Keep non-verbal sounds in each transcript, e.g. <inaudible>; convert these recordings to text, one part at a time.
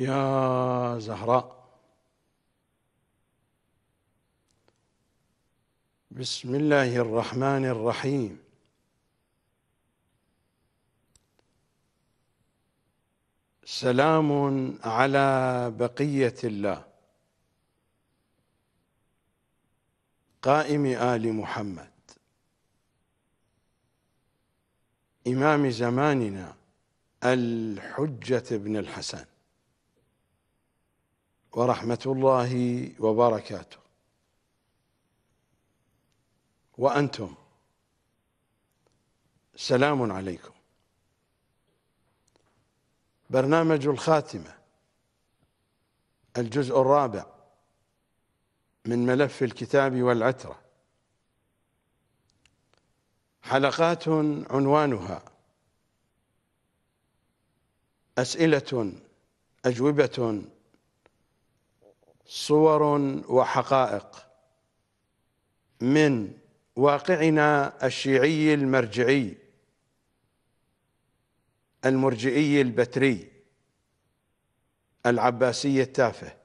يا زهراء بسم الله الرحمن الرحيم سلام على بقيه الله قائم ال محمد امام زماننا الحجه بن الحسن ورحمة الله وبركاته وأنتم سلام عليكم برنامج الخاتمة الجزء الرابع من ملف الكتاب والعترة حلقات عنوانها أسئلة أجوبة صور وحقائق من واقعنا الشيعي المرجعي المرجئي البتري العباسي التافه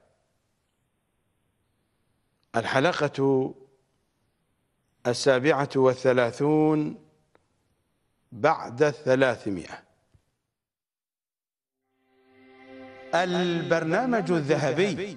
الحلقة السابعة والثلاثون بعد الثلاثمائة البرنامج الذهبي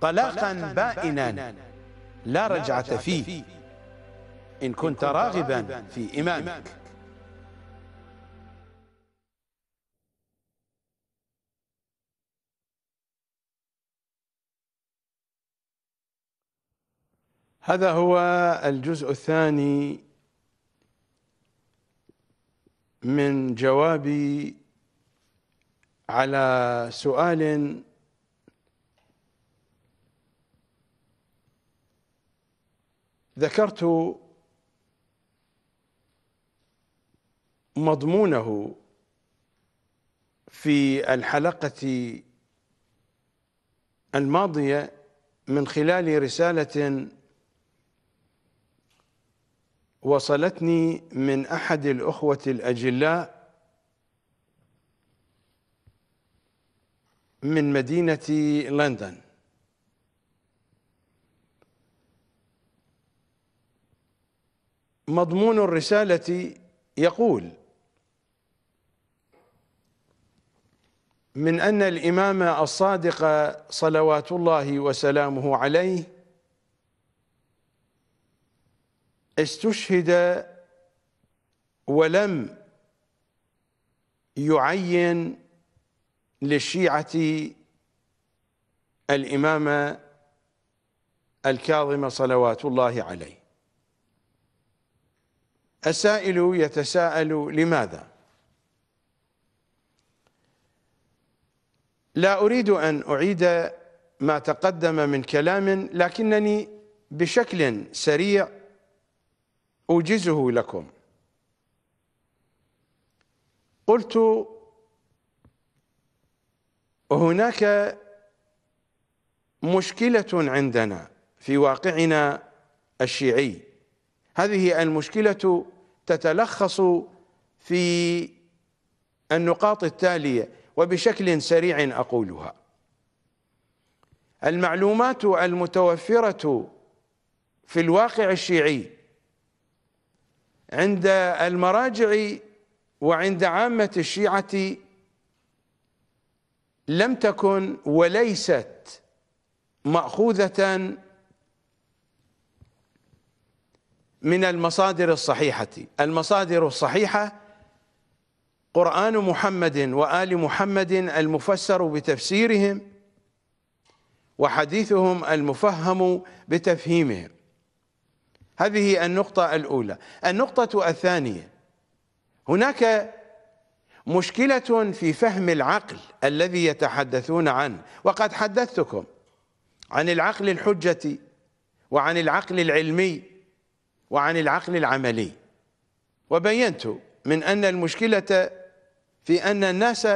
طلاقا بائنا لا رجعة فيه إن كنت راغبا في إمامك هذا هو الجزء الثاني من جوابي على سؤال ذكرت مضمونه في الحلقة الماضية من خلال رسالة وصلتني من أحد الأخوة الأجلاء من مدينة لندن مضمون الرسالة يقول من أن الإمام الصادق صلوات الله وسلامه عليه استشهد ولم يعين للشيعة الإمام الكاظم صلوات الله عليه السائل يتساءل لماذا لا أريد أن أعيد ما تقدم من كلام لكنني بشكل سريع أوجزه لكم قلت هناك مشكلة عندنا في واقعنا الشيعي هذه المشكلة تتلخص في النقاط التالية وبشكل سريع أقولها المعلومات المتوفرة في الواقع الشيعي عند المراجع وعند عامة الشيعة لم تكن وليست مأخوذة من المصادر الصحيحة المصادر الصحيحة قرآن محمد وآل محمد المفسر بتفسيرهم وحديثهم المفهم بتفهيمهم هذه النقطة الأولى النقطة الثانية هناك مشكلة في فهم العقل الذي يتحدثون عنه وقد حدثتكم عن العقل الحجة وعن العقل العلمي وعن العقل العملي وبينت من أن المشكلة في أن الناس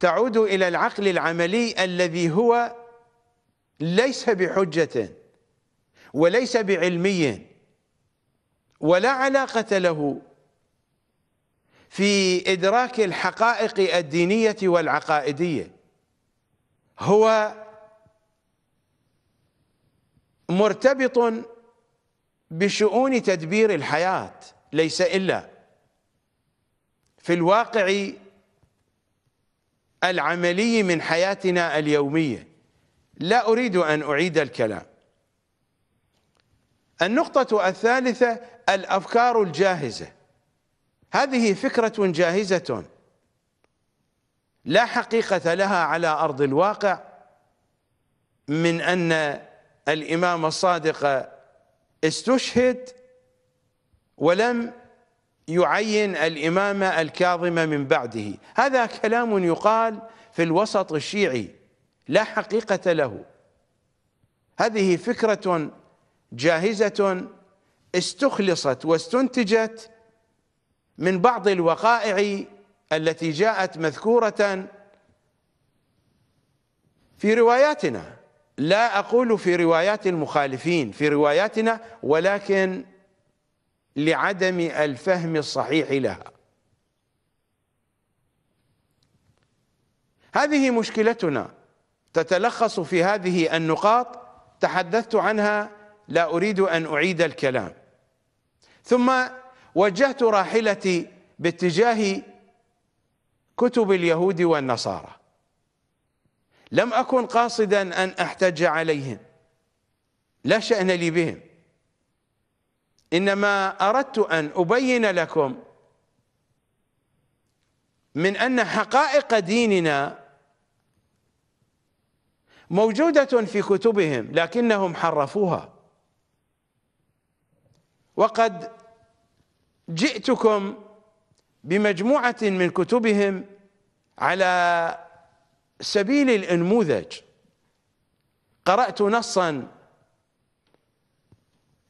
تعود إلى العقل العملي الذي هو ليس بحجة وليس بعلمي ولا علاقة له في إدراك الحقائق الدينية والعقائدية هو مرتبط بشؤون تدبير الحياة ليس إلا في الواقع العملي من حياتنا اليومية لا أريد أن أعيد الكلام النقطة الثالثة الأفكار الجاهزة هذه فكرة جاهزة لا حقيقة لها على أرض الواقع من أن الإمام الصادق استشهد ولم يعين الإمامة الكاظمة من بعده هذا كلام يقال في الوسط الشيعي لا حقيقة له هذه فكرة جاهزة استخلصت واستنتجت من بعض الوقائع التي جاءت مذكورة في رواياتنا لا أقول في روايات المخالفين في رواياتنا ولكن لعدم الفهم الصحيح لها هذه مشكلتنا تتلخص في هذه النقاط تحدثت عنها لا أريد أن أعيد الكلام ثم وجهت راحلتي باتجاه كتب اليهود والنصارى لم أكن قاصدا أن أحتج عليهم لا شأن لي بهم إنما أردت أن أبين لكم من أن حقائق ديننا موجودة في كتبهم لكنهم حرفوها وقد جئتكم بمجموعة من كتبهم على سبيل الانموذج قرأت نصا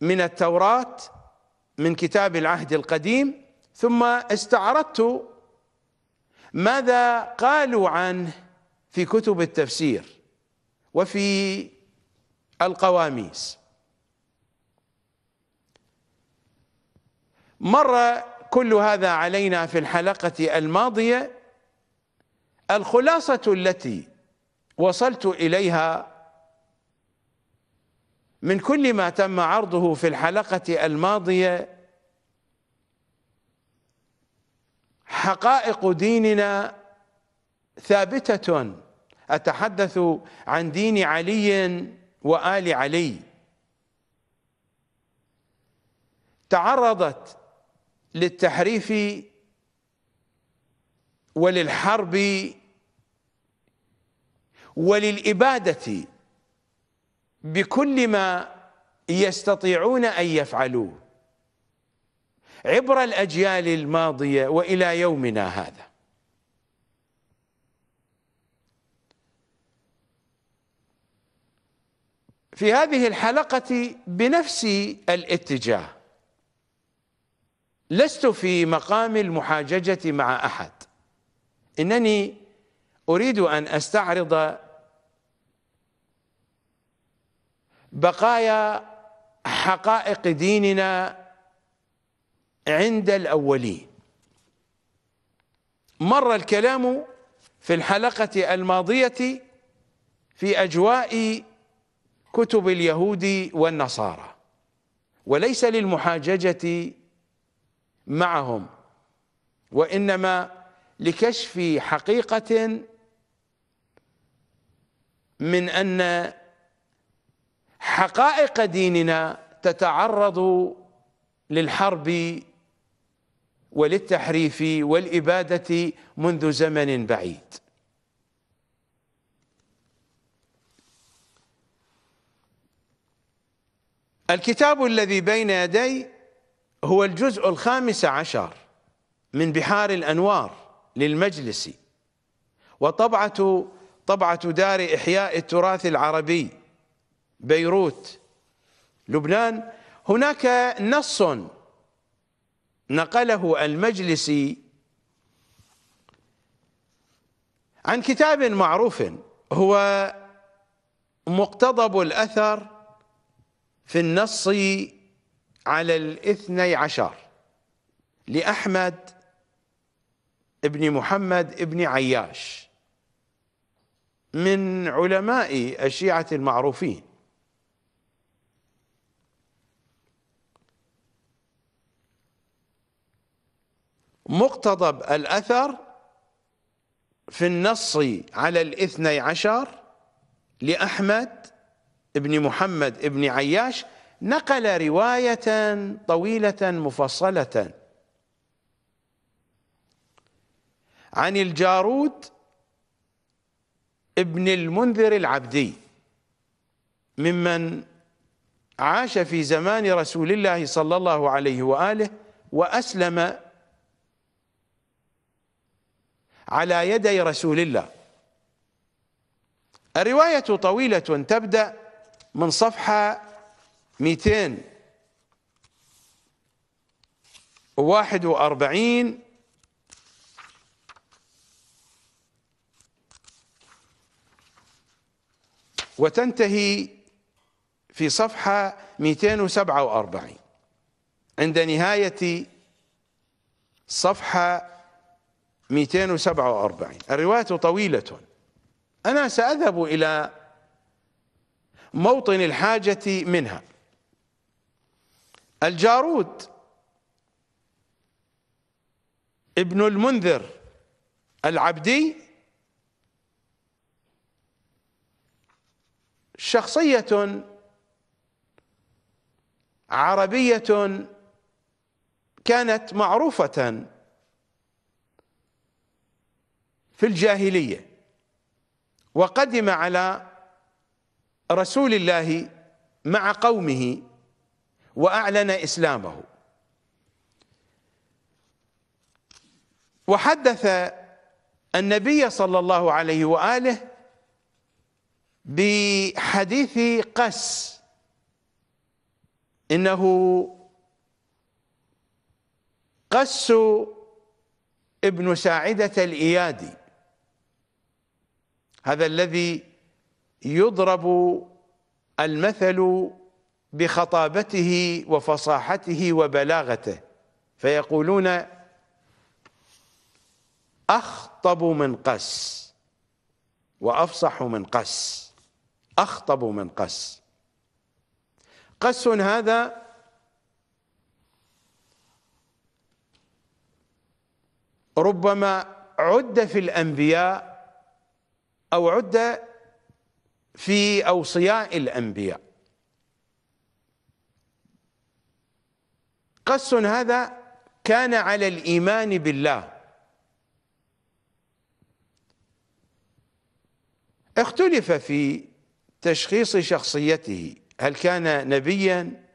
من التوراة من كتاب العهد القديم ثم استعرضت ماذا قالوا عنه في كتب التفسير وفي القواميس مر كل هذا علينا في الحلقة الماضية الخلاصة التي وصلت إليها من كل ما تم عرضه في الحلقة الماضية حقائق ديننا ثابتة أتحدث عن دين علي وآل علي تعرضت للتحريف وللحرب وللإبادة بكل ما يستطيعون أن يفعلوه عبر الأجيال الماضية وإلى يومنا هذا في هذه الحلقة بنفس الاتجاه لست في مقام المحاججة مع أحد إنني أريد أن أستعرض بقايا حقائق ديننا عند الأولين مر الكلام في الحلقة الماضية في أجواء كتب اليهود والنصارى وليس للمحاججة معهم وإنما لكشف حقيقة من أن حقائق ديننا تتعرض للحرب وللتحريف والإبادة منذ زمن بعيد الكتاب الذي بين يدي هو الجزء الخامس عشر من بحار الأنوار للمجلس وطبعة طبعة دار إحياء التراث العربي بيروت لبنان هناك نص نقله المجلسي عن كتاب معروف هو مقتضب الأثر في النص على الاثني عشر لأحمد ابن محمد ابن عياش من علماء الشيعة المعروفين مقتضب الأثر في النص على الاثني عشر لأحمد بن محمد بن عياش نقل رواية طويلة مفصلة عن الجارود ابن المنذر العبدي ممن عاش في زمان رسول الله صلى الله عليه وآله وأسلم على يدي رسول الله الرواية طويلة تبدأ من صفحة 241 وتنتهي في صفحة 247 عند نهاية صفحة 247 الرواية طويلة أنا سأذهب إلى موطن الحاجة منها الجارود ابن المنذر العبدي شخصية عربية كانت معروفة في الجاهلية وقدم على رسول الله مع قومه وأعلن إسلامه وحدث النبي صلى الله عليه وآله بحديث قس إنه قس ابن ساعدة الإيادي هذا الذي يضرب المثل بخطابته وفصاحته وبلاغته فيقولون أخطب من قس وأفصح من قس أخطب من قس قس هذا ربما عد في الأنبياء أو عد في أوصياء الأنبياء قص هذا كان على الإيمان بالله اختلف في تشخيص شخصيته هل كان نبيا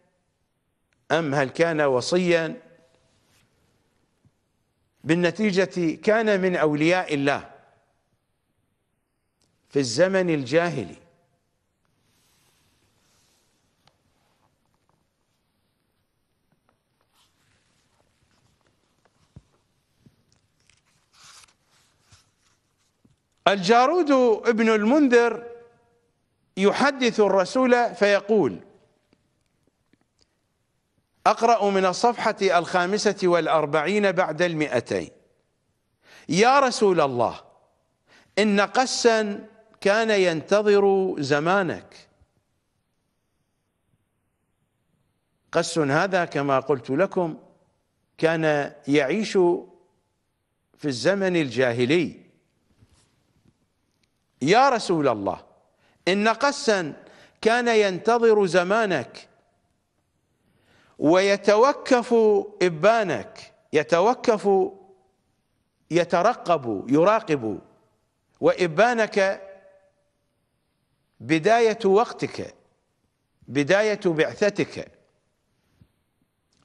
أم هل كان وصيا بالنتيجة كان من أولياء الله في الزمن الجاهلي الجارود ابن المنذر يحدث الرسول فيقول أقرأ من الصفحة الخامسة والأربعين بعد المئتين يا رسول الله إن قسا كان ينتظر زمانك قس هذا كما قلت لكم كان يعيش في الزمن الجاهلي يا رسول الله إن قسا كان ينتظر زمانك ويتوكف إبانك يتوكف يترقب يراقب وإبانك بداية وقتك بداية بعثتك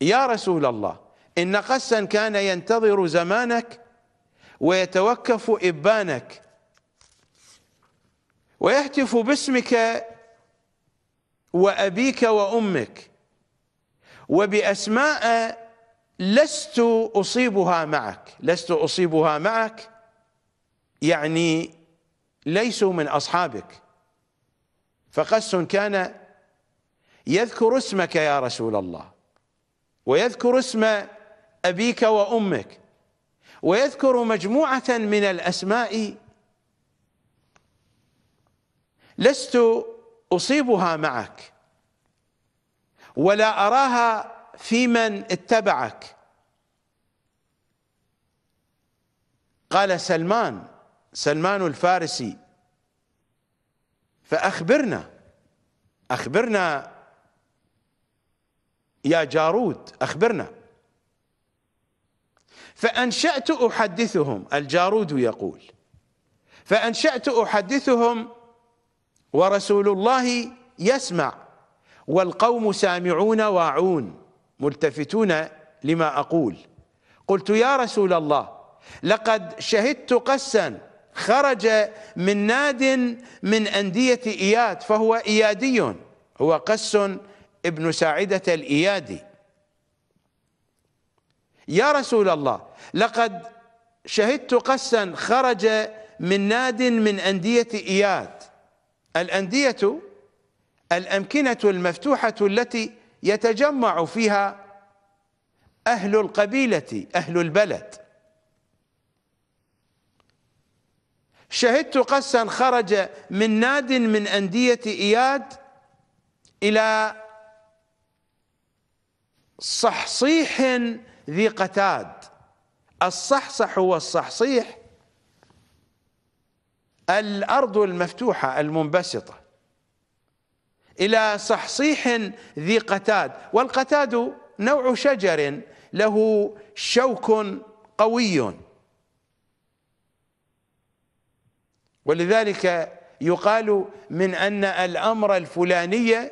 يا رسول الله إن قسا كان ينتظر زمانك ويتوكف إبانك ويهتف باسمك وأبيك وأمك وبأسماء لست أصيبها معك لست أصيبها معك يعني ليسوا من أصحابك فقس كان يذكر اسمك يا رسول الله ويذكر اسم أبيك وأمك ويذكر مجموعة من الأسماء لست أصيبها معك ولا أراها في من اتبعك قال سلمان سلمان الفارسي فأخبرنا أخبرنا يا جارود أخبرنا فأنشأت أحدثهم الجارود يقول فأنشأت أحدثهم ورسول الله يسمع والقوم سامعون واعون ملتفتون لما أقول قلت يا رسول الله لقد شهدت قسا خرج من ناد من أندية إياد فهو إيادي هو قس ابن ساعدة الإيادي يا رسول الله لقد شهدت قسا خرج من ناد من أندية إياد الأندية الأمكنة المفتوحة التي يتجمع فيها أهل القبيلة أهل البلد شهدت قسا خرج من ناد من أندية إياد إلى صحصيح ذي قتاد الصحصح هو الصحصيح الأرض المفتوحة المنبسطة إلى صحصيح ذي قتاد والقتاد نوع شجر له شوك قوي ولذلك يقال من أن الأمر الفلاني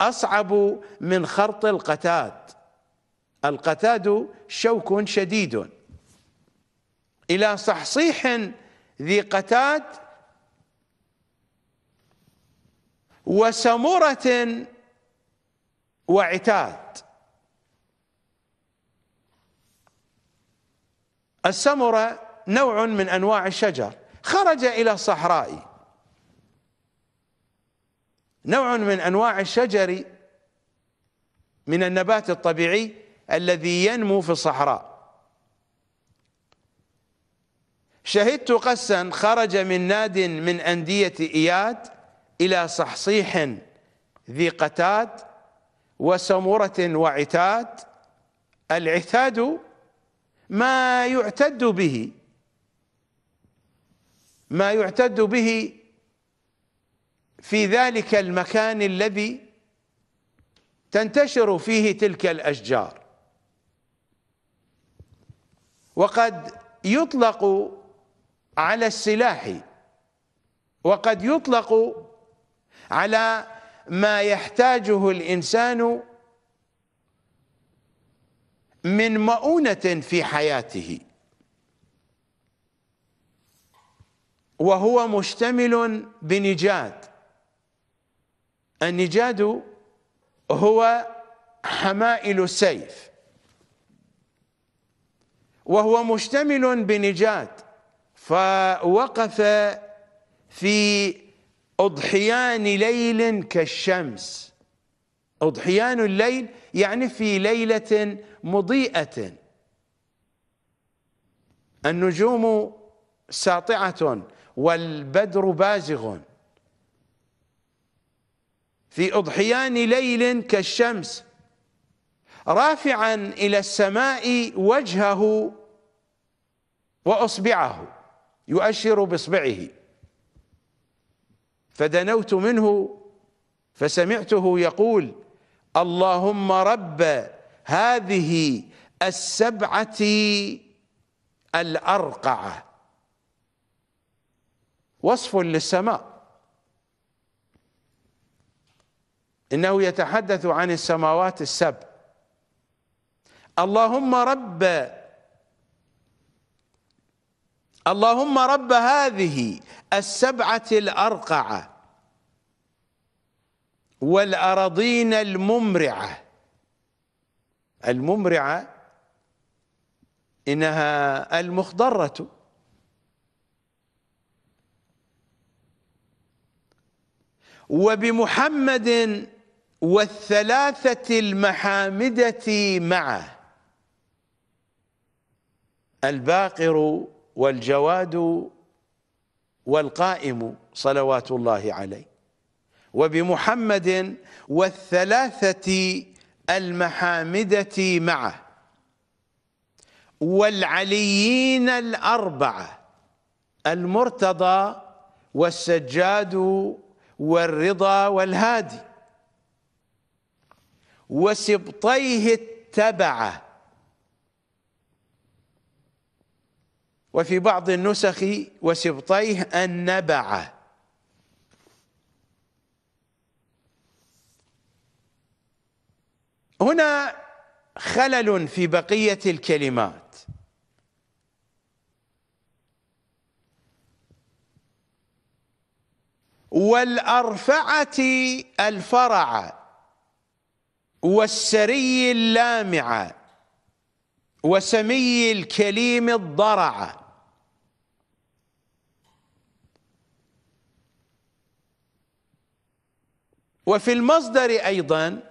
أصعب من خرط القتاد القتاد شوك شديد إلى صحصيح ذي قتاد وسمرة وعتاد السمرة نوع من أنواع الشجر خرج إلى الصحراء نوع من أنواع الشجر من النبات الطبيعي الذي ينمو في الصحراء شهدت قسا خرج من ناد من أندية إياد إلى صحصيح ذي قتاد وسمرة وعتاد العتاد ما يعتد به ما يعتد به في ذلك المكان الذي تنتشر فيه تلك الاشجار وقد يطلق على السلاح وقد يطلق على ما يحتاجه الانسان من مؤونه في حياته وهو مشتمل بنجاد النجاد هو حمائل السيف وهو مشتمل بنجاد فوقف في أضحيان ليل كالشمس أضحيان الليل يعني في ليلة مضيئة النجوم ساطعة والبدر بازغ في اضحيان ليل كالشمس رافعا الى السماء وجهه واصبعه يؤشر باصبعه فدنوت منه فسمعته يقول اللهم رب هذه السبعه الارقعه وصف للسماء إنه يتحدث عن السماوات السبع اللهم رب اللهم رب هذه السبعة الأرقعة والأراضين الممرعة الممرعة إنها المخضرة وبمحمد والثلاثة المحامدة معه الباقر والجواد والقائم صلوات الله عليه وبمحمد والثلاثة المحامدة معه والعليين الأربعة المرتضى والسجاد والرضا والهادي وسبطيه اتبع وفي بعض النسخ وسبطيه النبعه هنا خلل في بقية الكلمات والأرفعة الفرع والسري اللامع وسمي الكليم الضرع وفي المصدر أيضا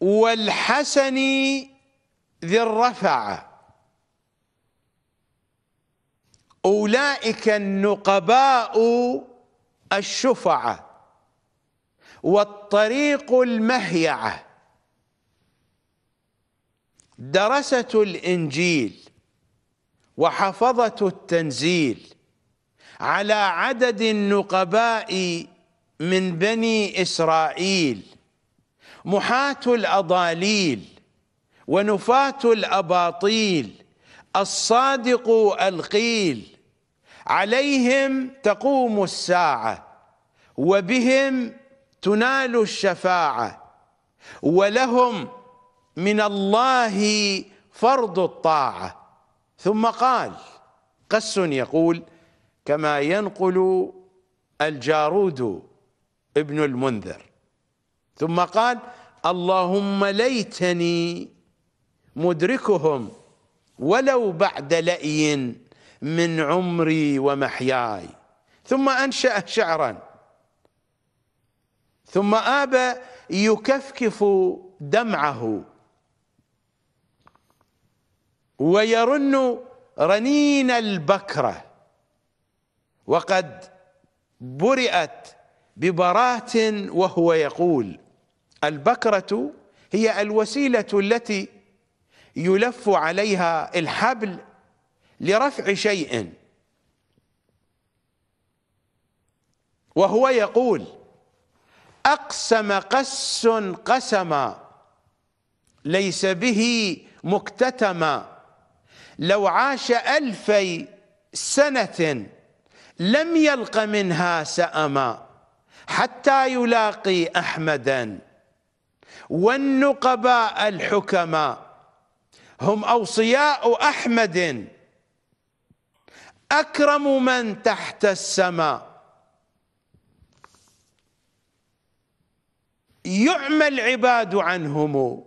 والحسن ذي الرفع أولئك النقباء الشفعة والطريق المهيعة درسة الإنجيل وحفظة التنزيل على عدد النقباء من بني إسرائيل محاة الأضاليل ونفاة الأباطيل الصادق القيل عليهم تقوم الساعة وبهم تنال الشفاعة ولهم من الله فرض الطاعة ثم قال قس يقول كما ينقل الجارود ابن المنذر ثم قال اللهم ليتني مدركهم ولو بعد لئي من عمري ومحياي ثم أنشأ شعرا ثم آب يكفكف دمعه ويرن رنين البكرة وقد برئت ببرات وهو يقول البكرة هي الوسيلة التي يلف عليها الحبل لرفع شيء وهو يقول أقسم قس قسما ليس به مكتتما لو عاش ألفي سنة لم يلق منها سأما حتى يلاقي أحمدا والنقباء الحكما هم أوصياء أحمد اكرم من تحت السماء يعمى العباد عنهم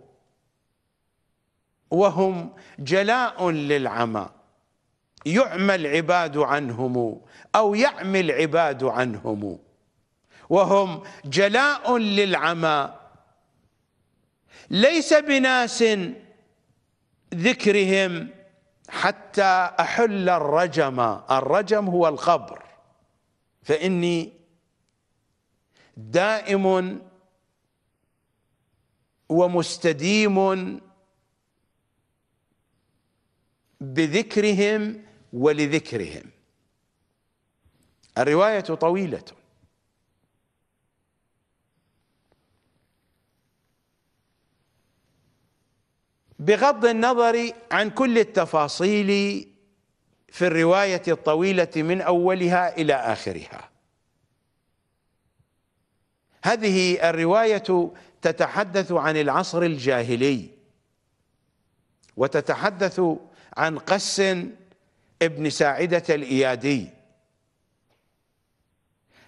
وهم جلاء للعمى يعمى العباد عنهم او يعمي العباد عنهم وهم جلاء للعمى ليس بناس ذكرهم حتى أحل الرجم الرجم هو القبر فإني دائم ومستديم بذكرهم ولذكرهم الرواية طويلة بغض النظر عن كل التفاصيل في الرواية الطويلة من أولها إلى آخرها هذه الرواية تتحدث عن العصر الجاهلي وتتحدث عن قس ابن ساعدة الإيادي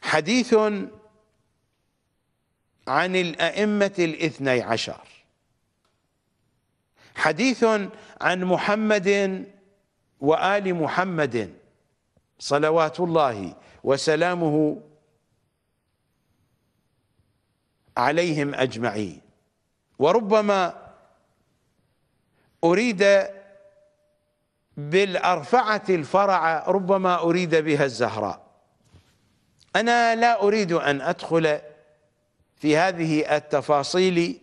حديث عن الأئمة الاثني عشر حديث عن محمد وآل محمد صلوات الله وسلامه عليهم أجمعين وربما أريد بالأرفعة الفرع ربما أريد بها الزهراء أنا لا أريد أن أدخل في هذه التفاصيل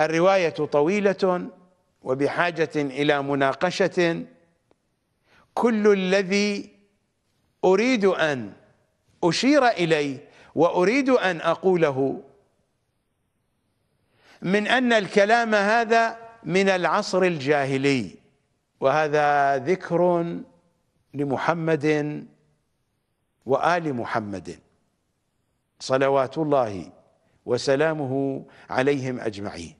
الرواية طويلة وبحاجة إلى مناقشة كل الذي أريد أن أشير إليه وأريد أن أقوله من أن الكلام هذا من العصر الجاهلي وهذا ذكر لمحمد وآل محمد صلوات الله وسلامه عليهم أجمعين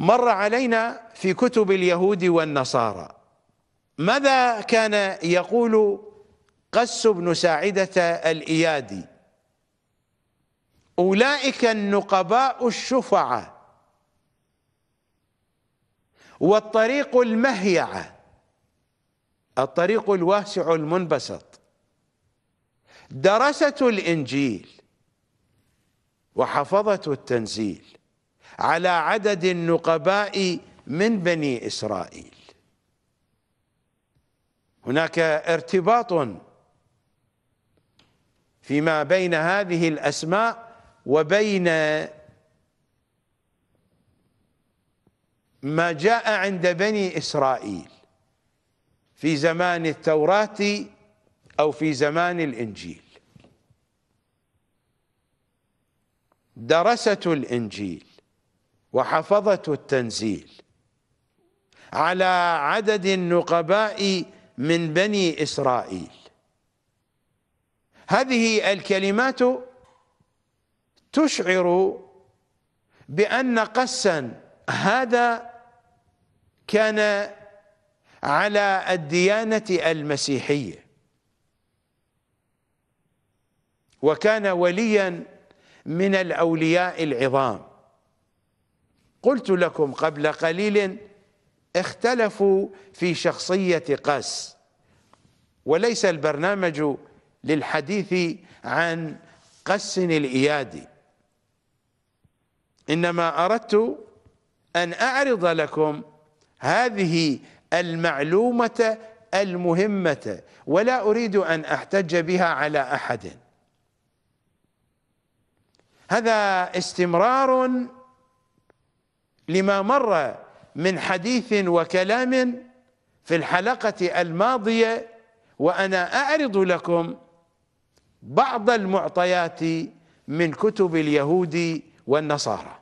مر علينا في كتب اليهود والنصارى ماذا كان يقول قس بن ساعدة الإيادي أولئك النقباء الشفعة والطريق المهيعة الطريق الواسع المنبسط درسة الإنجيل وحفظة التنزيل على عدد النقباء من بني إسرائيل هناك ارتباط فيما بين هذه الأسماء وبين ما جاء عند بني إسرائيل في زمان التوراة أو في زمان الإنجيل درسة الإنجيل وحفظة التنزيل على عدد النقباء من بني إسرائيل هذه الكلمات تشعر بأن قسا هذا كان على الديانة المسيحية وكان وليا من الأولياء العظام قلت لكم قبل قليل اختلفوا في شخصية قاس وليس البرنامج للحديث عن قس الإيادي إنما أردت أن أعرض لكم هذه المعلومة المهمة ولا أريد أن أحتج بها على أحد هذا استمرار لما مر من حديث وكلام في الحلقة الماضية وأنا أعرض لكم بعض المعطيات من كتب اليهود والنصارى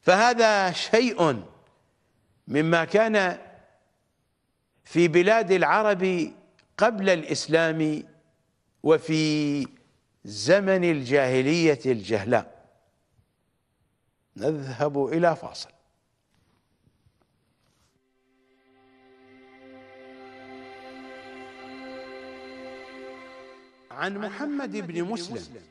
فهذا شيء مما كان في بلاد العرب قبل الإسلام وفي زمن الجاهلية الجهلاء نذهب إلى فاصل عن محمد بن مسلم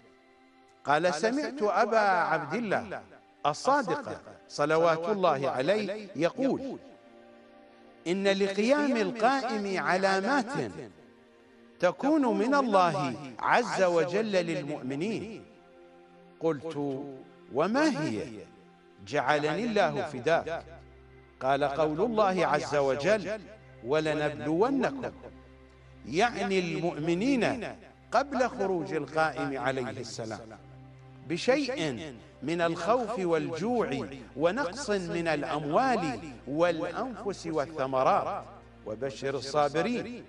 قال سمعت أبا عبد الله الصادق صلوات الله عليه يقول إن لقيام القائم علامات تكون من الله عز وجل للمؤمنين قلت وما هي جعلني الله فداك قال قول الله عز وجل ولنبلونكم يعني, يعني المؤمنين قبل خروج القائم عليه السلام بشيء من الخوف والجوع ونقص من الأموال والأنفس والثمرات وبشر الصابرين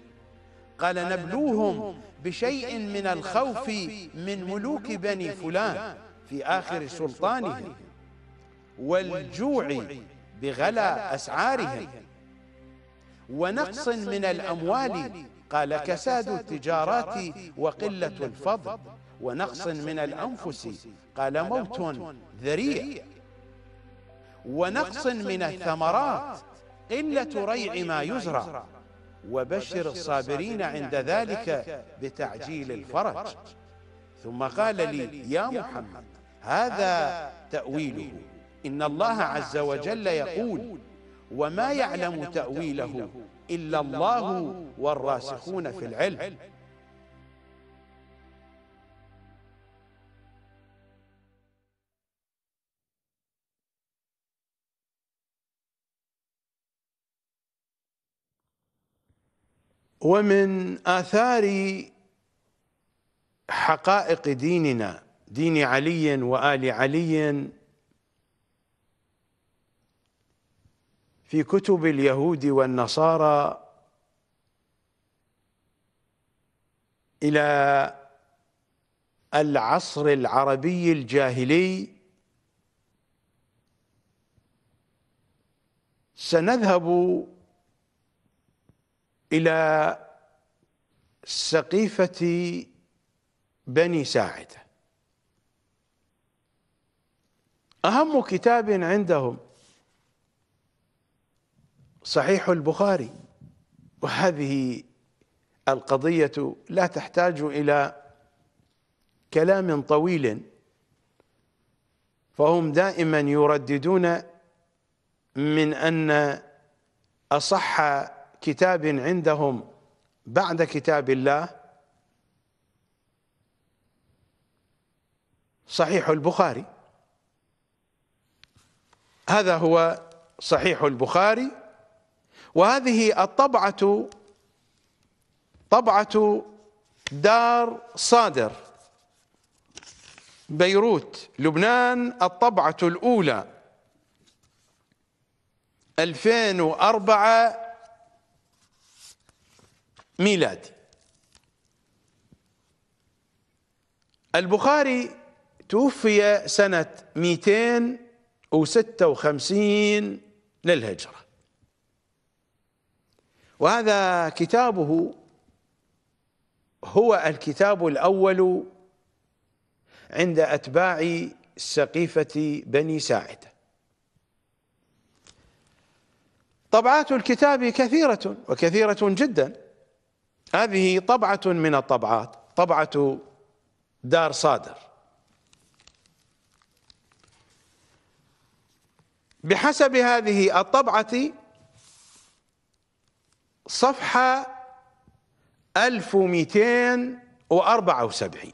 قال نبلوهم بشيء من الخوف من ملوك بني فلان في آخر سلطانهم والجوع بغلا أسعارهم ونقص من الأموال قال كساد التجارات وقلة الفضل ونقص من الأنفس قال موت ذريع ونقص من الثمرات قلة ريع ما يزرع وبشر الصابرين عند ذلك بتعجيل الفرج ثم قال لي يا محمد هذا تأويله إن الله عز وجل يقول وما يعلم تأويله إلا الله والراسخون في العلم ومن آثار حقائق ديننا دين علي وآل علي في كتب اليهود والنصارى إلى العصر العربي الجاهلي سنذهب إلى سقيفة بني ساعده أهم كتاب عندهم صحيح البخاري وهذه القضية لا تحتاج إلى كلام طويل فهم دائما يرددون من أن أصح كتاب عندهم بعد كتاب الله صحيح البخاري هذا هو صحيح البخاري وهذه الطبعة طبعة دار صادر بيروت لبنان الطبعة الأولى 2004 ميلادي البخاري توفي سنة 256 للهجرة وهذا كتابه هو الكتاب الأول عند أتباع سقيفة بني ساعدة طبعات الكتاب كثيرة وكثيرة جدا هذه طبعة من الطبعات طبعة دار صادر بحسب هذه الطبعة صفحة 1274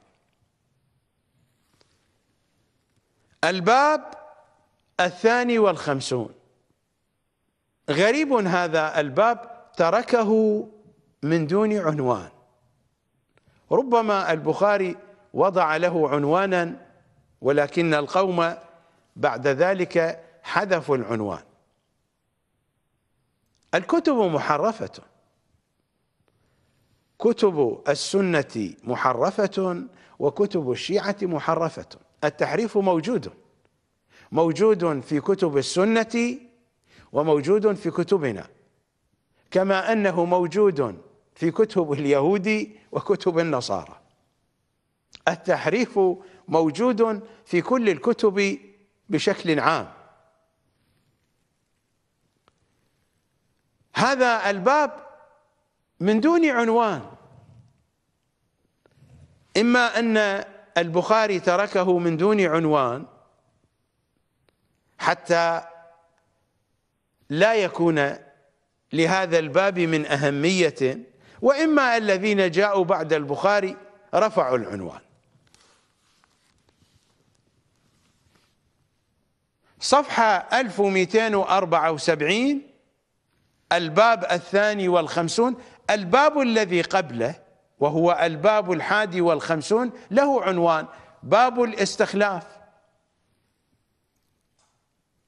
الباب الثاني والخمسون غريب هذا الباب تركه من دون عنوان ربما البخاري وضع له عنوانا ولكن القوم بعد ذلك حذفوا العنوان الكتب محرفة كتب السنة محرفة وكتب الشيعة محرفة التحريف موجود موجود في كتب السنة وموجود في كتبنا كما أنه موجود في كتب اليهود وكتب النصارى التحريف موجود في كل الكتب بشكل عام هذا الباب من دون عنوان إما أن البخاري تركه من دون عنوان حتى لا يكون لهذا الباب من أهمية وإما الذين جاءوا بعد البخاري رفعوا العنوان صفحة 1274 الباب الثاني والخمسون الباب الذي قبله وهو الباب الحادي والخمسون له عنوان باب الاستخلاف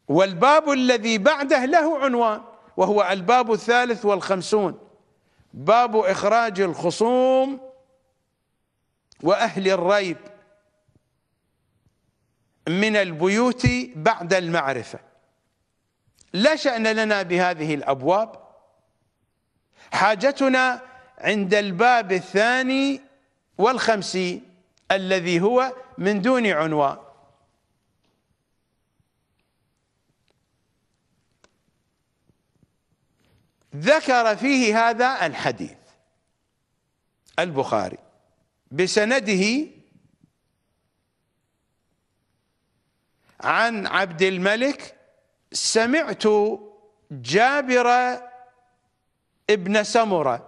والباب الذي بعده له عنوان وهو الباب الثالث والخمسون باب إخراج الخصوم وأهل الريب من البيوت بعد المعرفه لا شأن لنا بهذه الأبواب حاجتنا عند الباب الثاني والخمسين الذي هو من دون عنوان ذكر فيه هذا الحديث البخاري بسنده عن عبد الملك سمعت جابر ابن سمره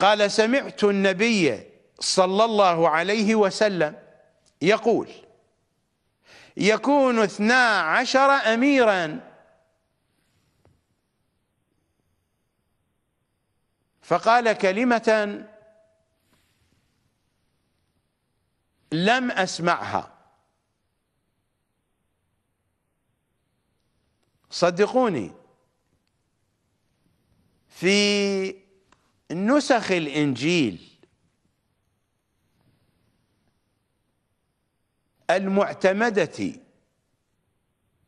قال سمعت النبي صلى الله عليه وسلم يقول يكون اثنا عشر اميرا فقال كلمه لم اسمعها صدقوني في نسخ الإنجيل المعتمدة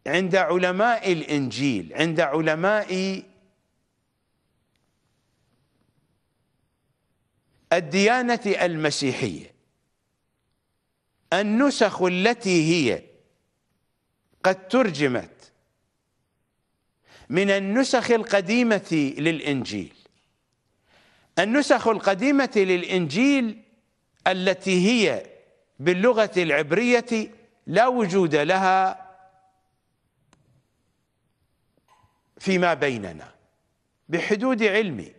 عند علماء الإنجيل عند علماء الديانة المسيحية النسخ التي هي قد ترجمت من النسخ القديمة للإنجيل النسخ القديمة للإنجيل التي هي باللغة العبرية لا وجود لها فيما بيننا بحدود علمي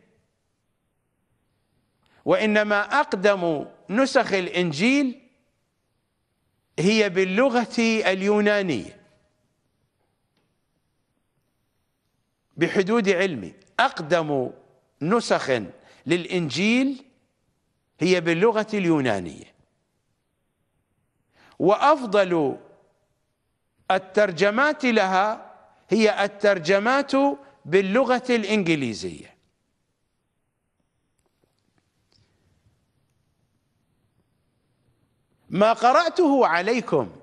وإنما أقدم نسخ الإنجيل هي باللغة اليونانية بحدود علمي أقدم نسخ للإنجيل هي باللغة اليونانية وأفضل الترجمات لها هي الترجمات باللغة الإنجليزية ما قرأته عليكم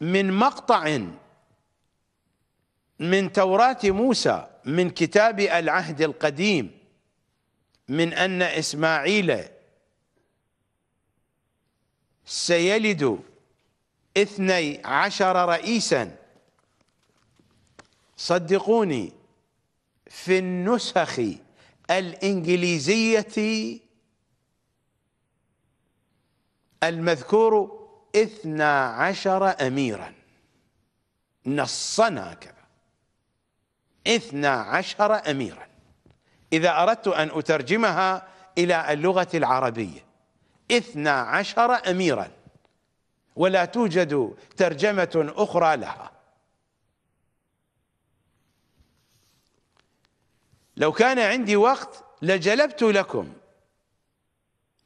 من مقطع من توراة موسى من كتاب العهد القديم من أن إسماعيل سيلد اثني عشر رئيسا صدقوني في النسخ الإنجليزية المذكور اثنا عشر أميرا نصنا كذا اثنا عشر أميرا إذا أردت أن أترجمها إلى اللغة العربية اثنا عشر أميرا ولا توجد ترجمة أخرى لها لو كان عندي وقت لجلبت لكم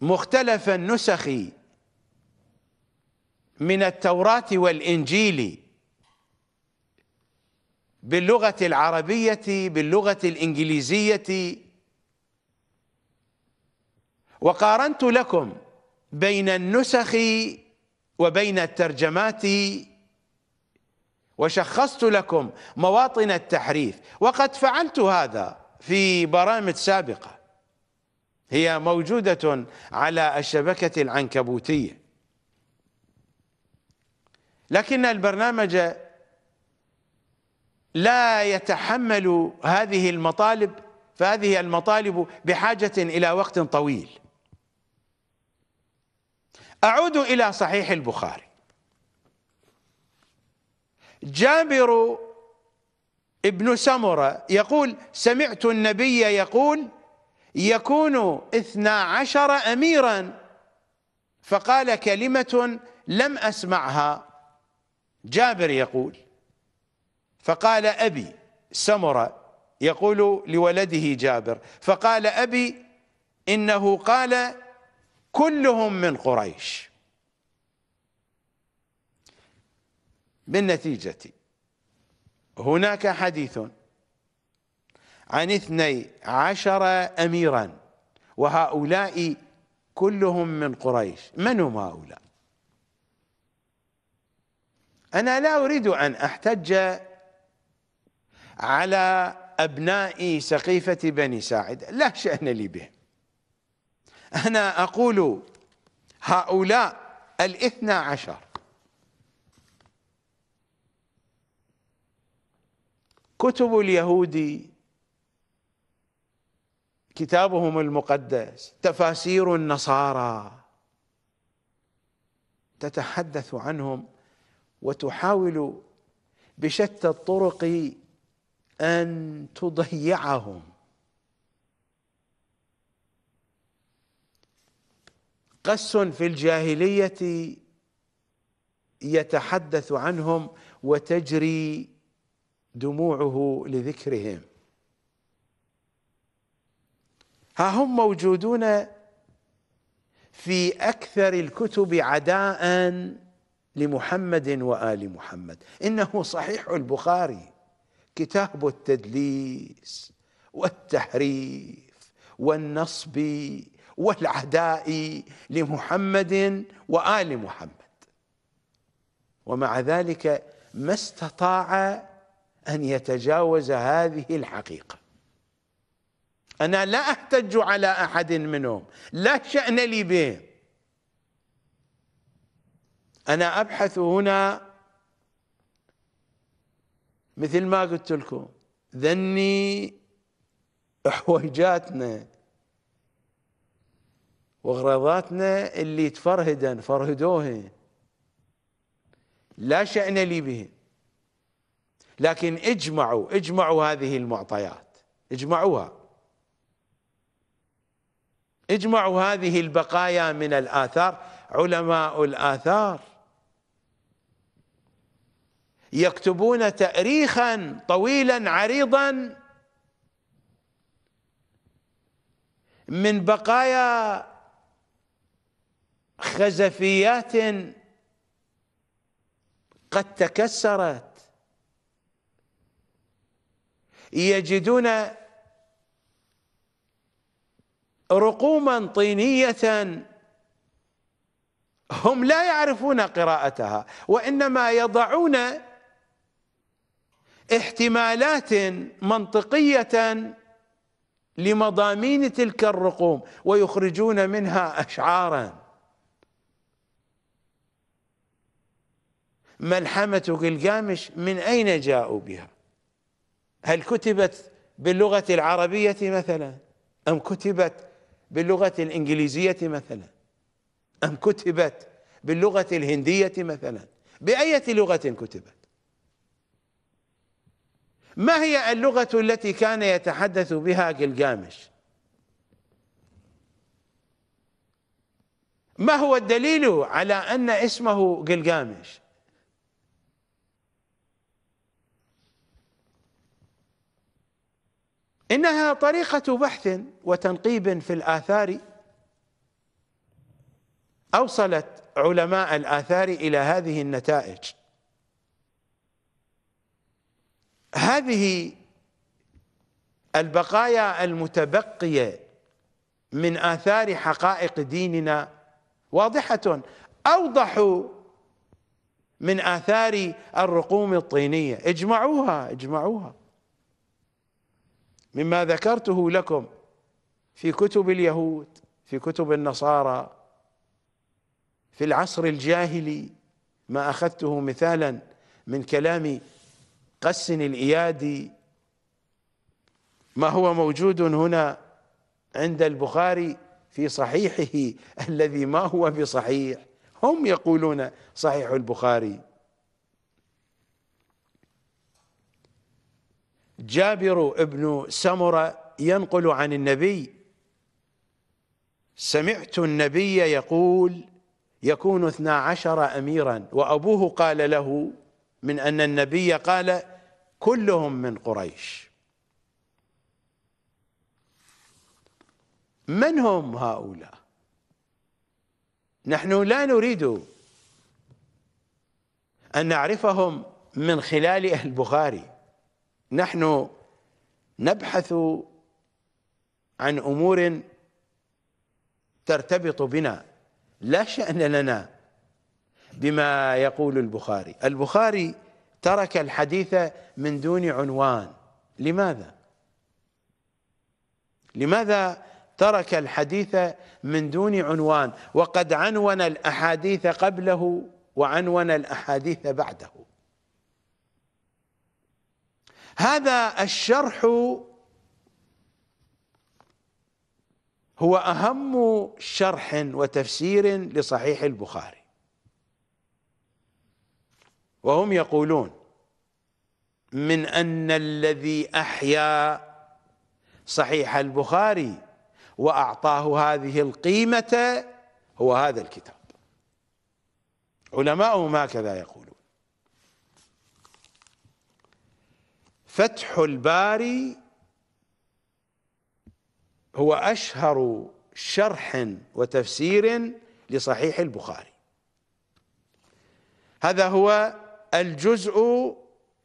مختلف النسخ من التوراة والإنجيل باللغة العربية باللغة الإنجليزية وقارنت لكم بين النسخ وبين الترجمات وشخصت لكم مواطن التحريف وقد فعلت هذا في برامج سابقة هي موجودة على الشبكة العنكبوتية لكن البرنامج لا يتحمل هذه المطالب فهذه المطالب بحاجة إلى وقت طويل أعود إلى صحيح البخاري جابر ابن سمرة يقول سمعت النبي يقول يكون اثنا عشر أميرا فقال كلمة لم أسمعها جابر يقول فقال أبي سمرة يقول لولده جابر فقال أبي إنه قال كلهم من قريش بالنتيجة هناك حديث عن اثني عشر أميرا وهؤلاء كلهم من قريش من هم هؤلاء أنا لا أريد أن أحتج على أبناء سقيفة بني ساعد لا شأن لي به أنا أقول هؤلاء الاثنى عشر كتب اليهود كتابهم المقدس تفاسير النصارى تتحدث عنهم وتحاول بشتى الطرق ان تضيعهم قس في الجاهليه يتحدث عنهم وتجري دموعه لذكرهم ها هم موجودون في اكثر الكتب عداء لمحمد وال محمد انه صحيح البخاري كتاب التدليس والتحريف والنصب والعداء لمحمد وآل محمد ومع ذلك ما استطاع أن يتجاوز هذه الحقيقة أنا لا أحتج على أحد منهم لا شأن لي به أنا أبحث هنا مثل ما قلت لكم ذني حويجاتنا وغرضاتنا اللي تفرهدن فرهدوهن لا شأن لي بهن لكن اجمعوا اجمعوا هذه المعطيات اجمعوها اجمعوا هذه البقايا من الآثار علماء الآثار يكتبون تاريخا طويلا عريضا من بقايا خزفيات قد تكسرت يجدون رقوما طينيه هم لا يعرفون قراءتها وانما يضعون احتمالات منطقية لمضامين تلك الرقوم ويخرجون منها أشعارا ملحمة قلقامش من أين جاءوا بها هل كتبت باللغة العربية مثلا أم كتبت باللغة الإنجليزية مثلا أم كتبت باللغة الهندية مثلا بأية لغة كتبت ما هي اللغة التي كان يتحدث بها جلجامش ما هو الدليل على أن اسمه جلجامش إنها طريقة بحث وتنقيب في الآثار أوصلت علماء الآثار إلى هذه النتائج هذه البقايا المتبقيه من اثار حقائق ديننا واضحه اوضح من اثار الرقوم الطينيه اجمعوها اجمعوها مما ذكرته لكم في كتب اليهود في كتب النصارى في العصر الجاهلي ما اخذته مثالا من كلام قسن الإيادي ما هو موجود هنا عند البخاري في صحيحه <laughs> الذي ما هو بصحيح هم يقولون صحيح البخاري جابر بن سمرة ينقل عن النبي سمعت النبي يقول يكون اثنا عشر أميرا وأبوه قال له من أن النبي قال كلهم من قريش من هم هؤلاء نحن لا نريد أن نعرفهم من خلال أهل البخاري نحن نبحث عن أمور ترتبط بنا لا شأن لنا بما يقول البخاري البخاري ترك الحديث من دون عنوان لماذا لماذا ترك الحديث من دون عنوان وقد عنون الأحاديث قبله وعنون الأحاديث بعده هذا الشرح هو أهم شرح وتفسير لصحيح البخاري وهم يقولون من أن الذي أحيا صحيح البخاري وأعطاه هذه القيمة هو هذا الكتاب ما هكذا يقولون فتح الباري هو أشهر شرح وتفسير لصحيح البخاري هذا هو الجزء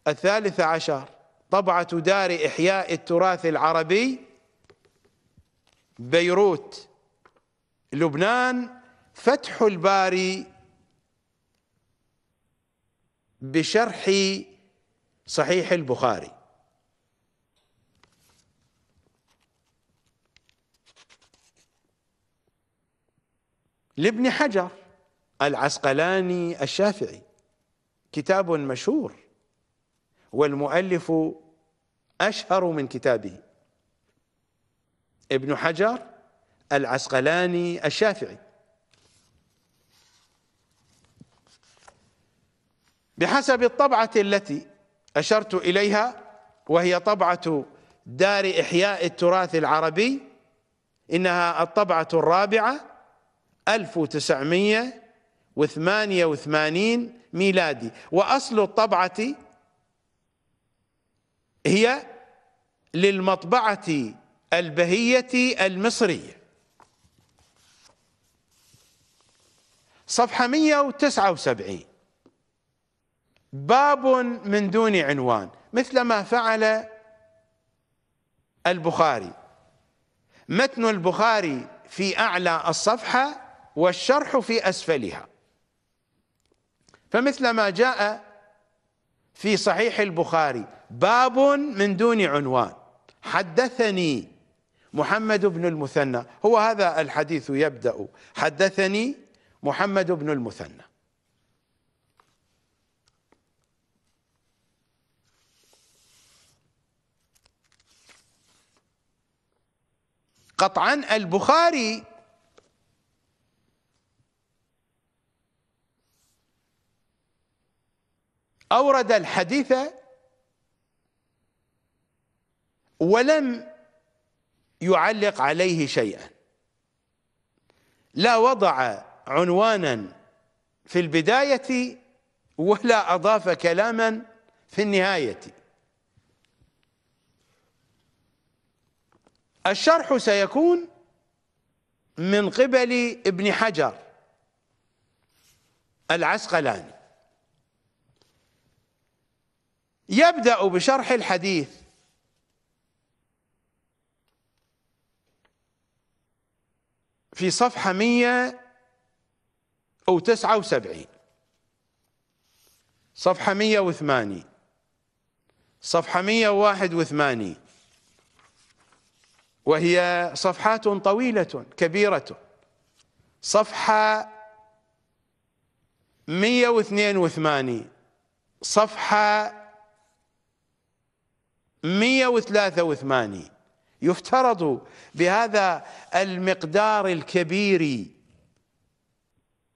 الثالث عشر طبعة دار إحياء التراث العربي بيروت لبنان فتح الباري بشرح صحيح البخاري لابن حجر العسقلاني الشافعي كتاب مشهور والمؤلف أشهر من كتابه ابن حجر العسقلاني الشافعي بحسب الطبعة التي أشرت إليها وهي طبعة دار إحياء التراث العربي إنها الطبعة الرابعة 1988 ميلادي وأصل الطبعة هي للمطبعة البهية المصرية صفحة 179 باب من دون عنوان مثل ما فعل البخاري متن البخاري في أعلى الصفحة والشرح في أسفلها فمثل ما جاء في صحيح البخاري باب من دون عنوان حدثني محمد بن المثنى هو هذا الحديث يبدأ حدثني محمد بن المثنى قطعا البخاري أورد الحديث ولم يعلق عليه شيئا لا وضع عنوانا في البداية ولا أضاف كلاما في النهاية الشرح سيكون من قبل ابن حجر العسقلاني يبدأ بشرح الحديث في صفحة 100 أو وسبعين صفحة 180 صفحة 181 وهي صفحات طويلة كبيرة صفحة 182 صفحة 183 يفترض بهذا المقدار الكبير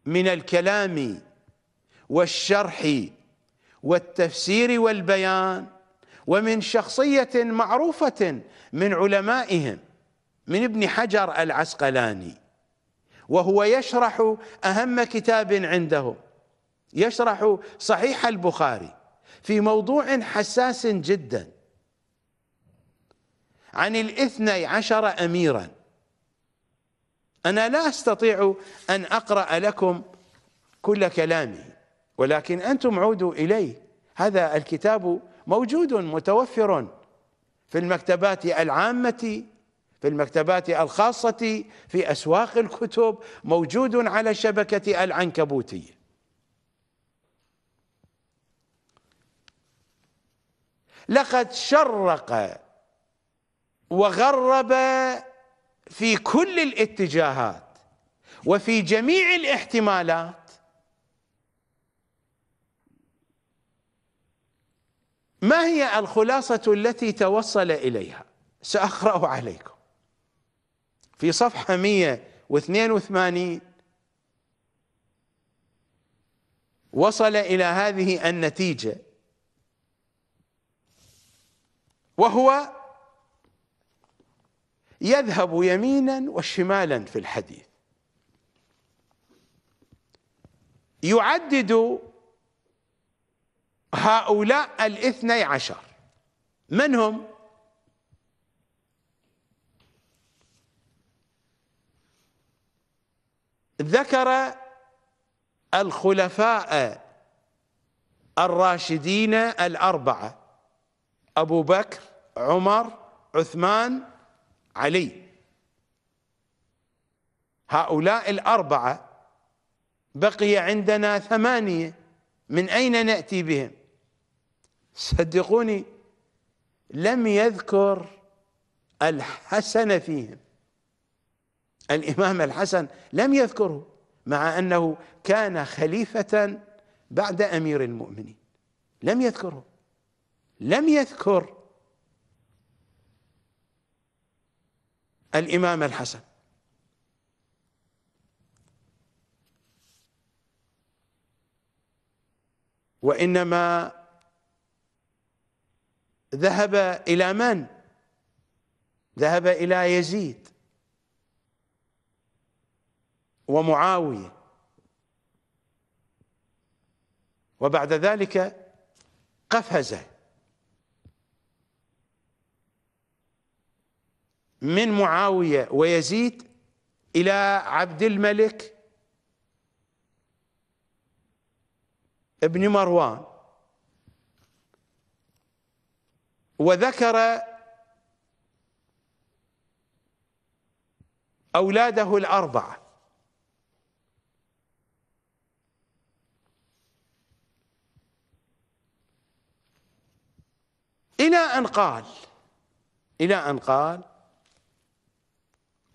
من الكلام والشرح والتفسير والبيان ومن شخصية معروفة من علمائهم من ابن حجر العسقلاني وهو يشرح أهم كتاب عندهم يشرح صحيح البخاري في موضوع حساس جدا عن الاثني عشر أميرا أنا لا أستطيع أن أقرأ لكم كل كلامي ولكن أنتم عودوا إليه هذا الكتاب موجود متوفر في المكتبات العامة في المكتبات الخاصة في أسواق الكتب موجود على شبكة العنكبوتية لقد شرق وغرب في كل الاتجاهات وفي جميع الاحتمالات ما هي الخلاصة التي توصل إليها سأقرأ عليكم في صفحة 182 وصل إلى هذه النتيجة وهو يذهب يمينا وشمالا في الحديث يعدد هؤلاء الاثني عشر من هم ذكر الخلفاء الراشدين الاربعه ابو بكر عمر عثمان علي هؤلاء الأربعة بقي عندنا ثمانية من أين نأتي بهم صدقوني لم يذكر الحسن فيهم الإمام الحسن لم يذكره مع أنه كان خليفة بعد أمير المؤمنين لم يذكره لم يذكر الإمام الحسن وإنما ذهب إلى من؟ ذهب إلى يزيد ومعاوية وبعد ذلك قفزه من معاوية ويزيد إلى عبد الملك ابن مروان وذكر أولاده الأربعة إلى أن قال إلى أن قال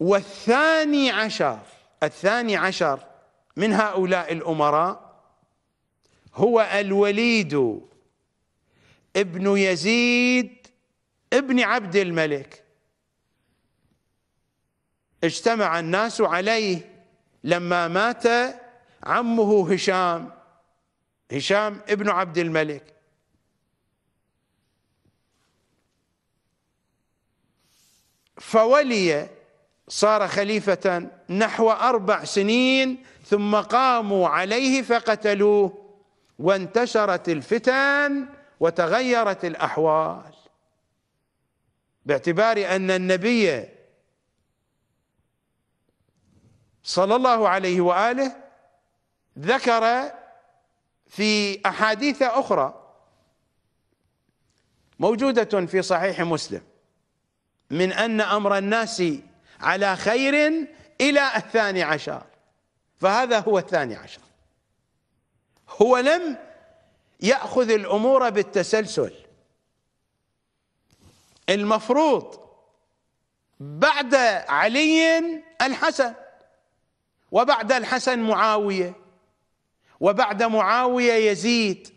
والثاني عشر الثاني عشر من هؤلاء الأمراء هو الوليد ابن يزيد ابن عبد الملك اجتمع الناس عليه لما مات عمه هشام هشام ابن عبد الملك فولي صار خليفة نحو أربع سنين ثم قاموا عليه فقتلوه وانتشرت الفتن وتغيرت الأحوال باعتبار أن النبي صلى الله عليه وآله ذكر في أحاديث أخرى موجودة في صحيح مسلم من أن أمر الناس على خير إلى الثاني عشر فهذا هو الثاني عشر هو لم يأخذ الأمور بالتسلسل المفروض بعد علي الحسن وبعد الحسن معاوية وبعد معاوية يزيد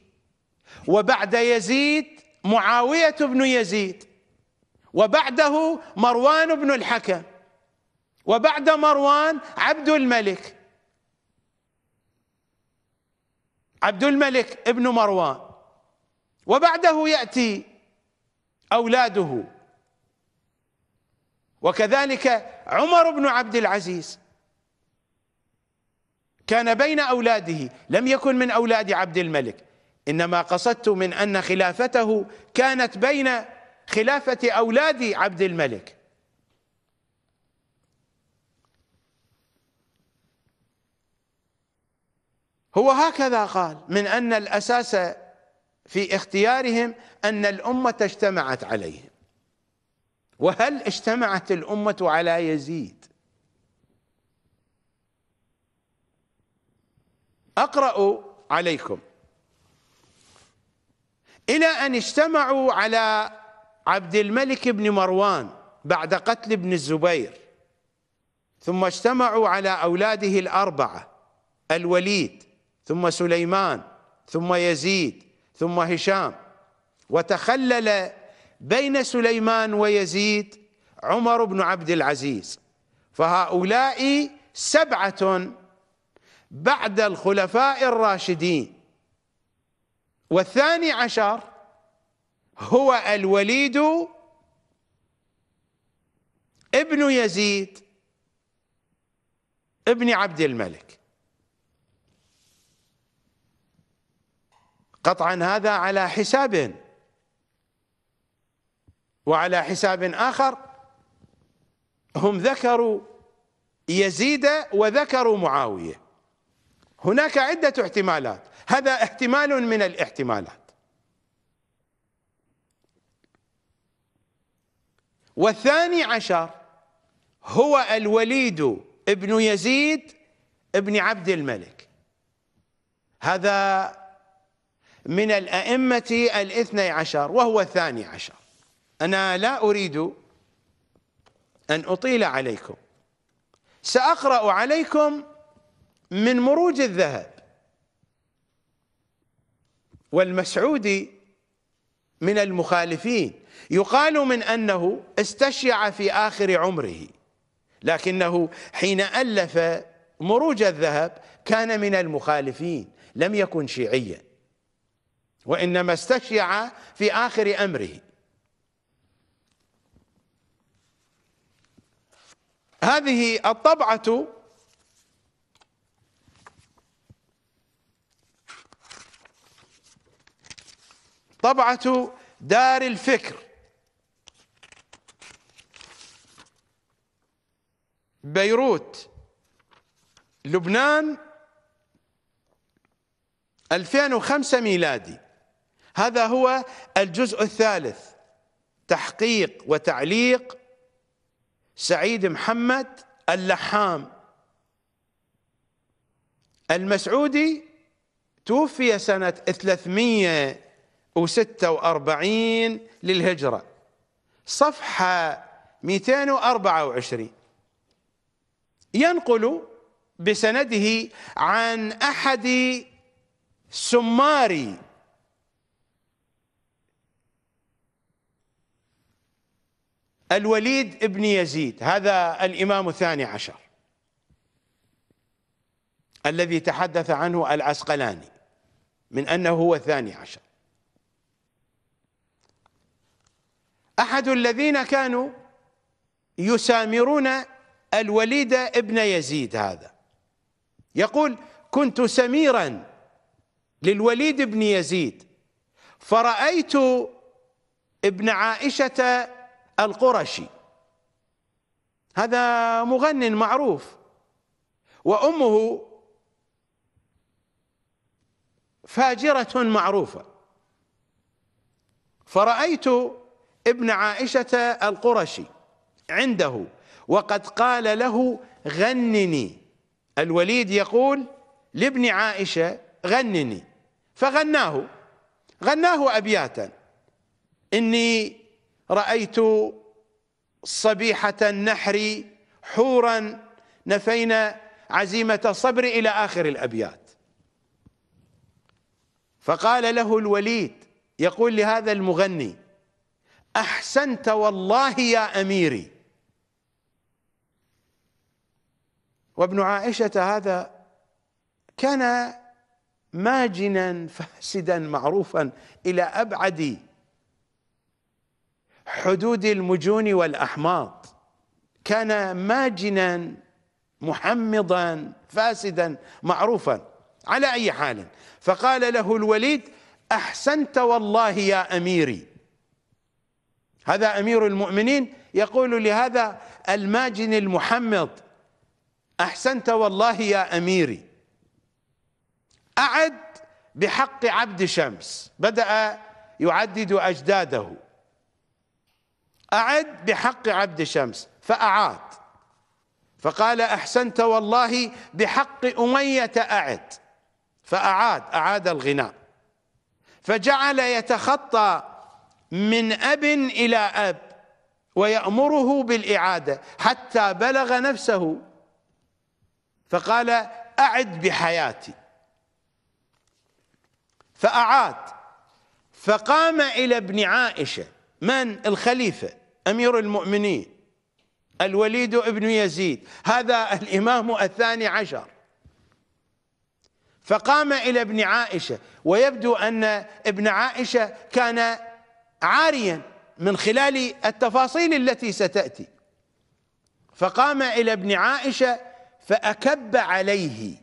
وبعد يزيد معاوية بن يزيد وبعده مروان بن الحكم وبعد مروان عبد الملك عبد الملك ابن مروان وبعده ياتي اولاده وكذلك عمر بن عبد العزيز كان بين اولاده لم يكن من اولاد عبد الملك انما قصدت من ان خلافته كانت بين خلافه اولاد عبد الملك هو هكذا قال من أن الأساس في اختيارهم أن الأمة اجتمعت عليهم وهل اجتمعت الأمة على يزيد أقرأ عليكم إلى أن اجتمعوا على عبد الملك بن مروان بعد قتل ابن الزبير ثم اجتمعوا على أولاده الأربعة الوليد ثم سليمان ثم يزيد ثم هشام وتخلل بين سليمان ويزيد عمر بن عبد العزيز فهؤلاء سبعة بعد الخلفاء الراشدين والثاني عشر هو الوليد ابن يزيد ابن عبد الملك قطعا هذا على حساب وعلى حساب آخر هم ذكروا يزيد وذكروا معاوية هناك عدة احتمالات هذا احتمال من الاحتمالات والثاني عشر هو الوليد ابن يزيد ابن عبد الملك هذا من الأئمة الاثني عشر وهو الثاني عشر أنا لا أريد أن أطيل عليكم سأقرأ عليكم من مروج الذهب والمسعودي من المخالفين يقال من أنه استشيع في آخر عمره لكنه حين ألف مروج الذهب كان من المخالفين لم يكن شيعياً وإنما استشيع في آخر أمره هذه الطبعة طبعة دار الفكر بيروت لبنان 2005 ميلادي هذا هو الجزء الثالث تحقيق وتعليق سعيد محمد اللحام المسعودي توفي سنة 346 للهجرة صفحة 224 ينقل بسنده عن أحد سماري الوليد بن يزيد هذا الإمام الثاني عشر الذي تحدث عنه العسقلاني من أنه هو الثاني عشر أحد الذين كانوا يسامرون الوليد ابن يزيد هذا يقول كنت سميرا للوليد بن يزيد فرأيت ابن عائشة القرشي هذا مغن معروف وأمه فاجرة معروفة فرأيت ابن عائشة القرشي عنده وقد قال له غنني الوليد يقول لابن عائشة غنني فغناه غناه أبياتا إني رأيت صبيحة النحر حورا نفينا عزيمة الصبر إلى آخر الأبيات فقال له الوليد يقول لهذا المغني أحسنت والله يا أميري وابن عائشة هذا كان ماجنا فاسدا معروفا إلى أبعد حدود المجون والأحماط كان ماجنا محمضا فاسدا معروفا على أي حال فقال له الوليد أحسنت والله يا أميري هذا أمير المؤمنين يقول لهذا الماجن المحمض أحسنت والله يا أميري أعد بحق عبد شمس بدأ يعدد أجداده أعد بحق عبد شمس فأعاد فقال أحسنت والله بحق أمية أعد فأعاد أعاد الغناء فجعل يتخطى من أب إلى أب ويأمره بالإعادة حتى بلغ نفسه فقال أعد بحياتي فأعاد فقام إلى ابن عائشة من الخليفة أمير المؤمنين الوليد بن يزيد هذا الإمام الثاني عشر فقام إلى ابن عائشة ويبدو أن ابن عائشة كان عاريا من خلال التفاصيل التي ستأتي فقام إلى ابن عائشة فأكب عليه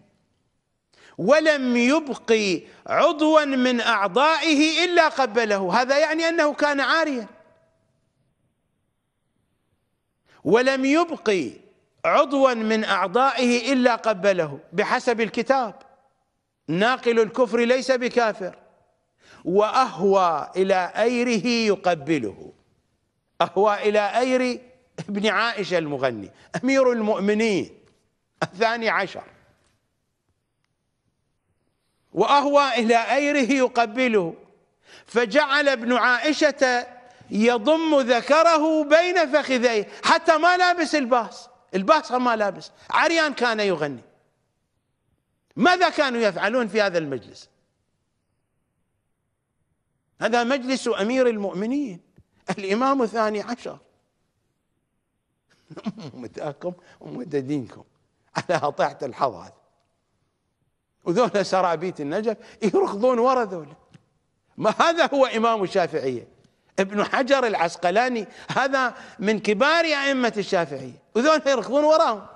ولم يبقي عضوا من أعضائه إلا قبله هذا يعني أنه كان عاريا ولم يبقي عضوا من أعضائه إلا قبله بحسب الكتاب ناقل الكفر ليس بكافر وأهوى إلى أيره يقبله أهوى إلى أير ابن عائشة المغني أمير المؤمنين الثاني عشر وأهوى إلى أيره يقبله فجعل ابن عائشة يضم ذكره بين فخذيه حتى ما لابس الباس الباس ما لابس عريان كان يغني ماذا كانوا يفعلون في هذا المجلس هذا مجلس أمير المؤمنين الإمام الثاني عشر <laughs> متاكم ومددينكم دينكم على طاعة الحظ وذولا سرابيت النجف يركضون ورا ذولا ما هذا هو إمام الشافعية ابن حجر العسقلاني هذا من كبار أئمة الشافعية وذول يركضون وراهم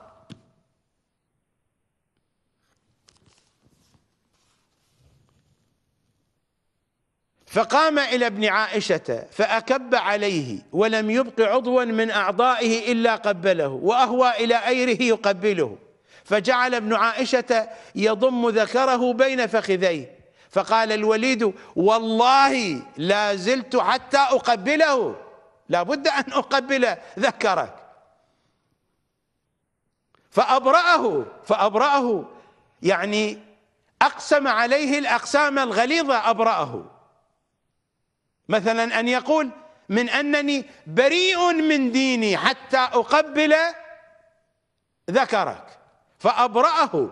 فقام إلى ابن عائشة فأكب عليه ولم يبق عضوا من أعضائه إلا قبله وأهوى إلى أيره يقبله فجعل ابن عائشة يضم ذكره بين فخذيه فقال الوليد والله لا زلت حتى أقبله لابد أن أقبله ذكرك فأبرأه فأبرأه يعني أقسم عليه الأقسام الغليظة أبرأه مثلا أن يقول من أنني بريء من ديني حتى أقبل ذكرك فأبرأه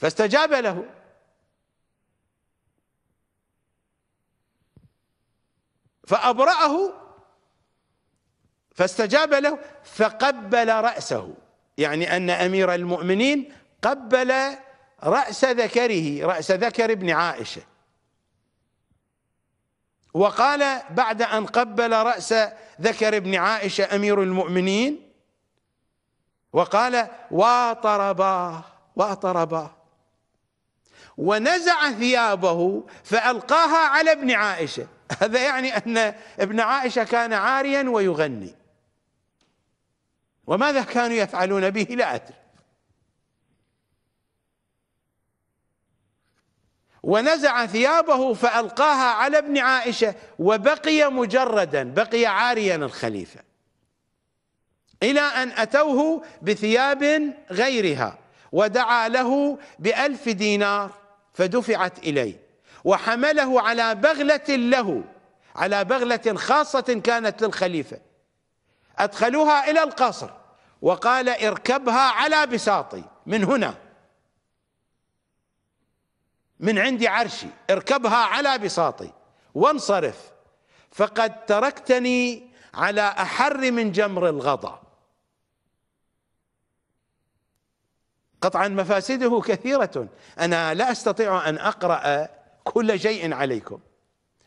فاستجاب له فأبرأه فاستجاب له فقبل رأسه يعني أن أمير المؤمنين قبل رأس ذكره رأس ذكر ابن عائشة وقال بعد أن قبل رأس ذكر ابن عائشة أمير المؤمنين وقال واطرباه واطرباه ونزع ثيابه فألقاها على ابن عائشة <laughs> هذا يعني أن ابن عائشة كان عاريا ويغني وماذا كانوا يفعلون به لا أدري ونزع ثيابه فألقاها على ابن عائشة وبقي مجردا بقي عاريا الخليفة إلى أن أتوه بثياب غيرها ودعا له بألف دينار فدفعت إليه وحمله على بغلة له على بغلة خاصة كانت للخليفة أدخلوها إلى القصر وقال اركبها على بساطي من هنا من عندي عرشي اركبها على بساطي وانصرف فقد تركتني على أحر من جمر الغضب قطعا مفاسده كثيرة أنا لا أستطيع أن أقرأ كل شيء عليكم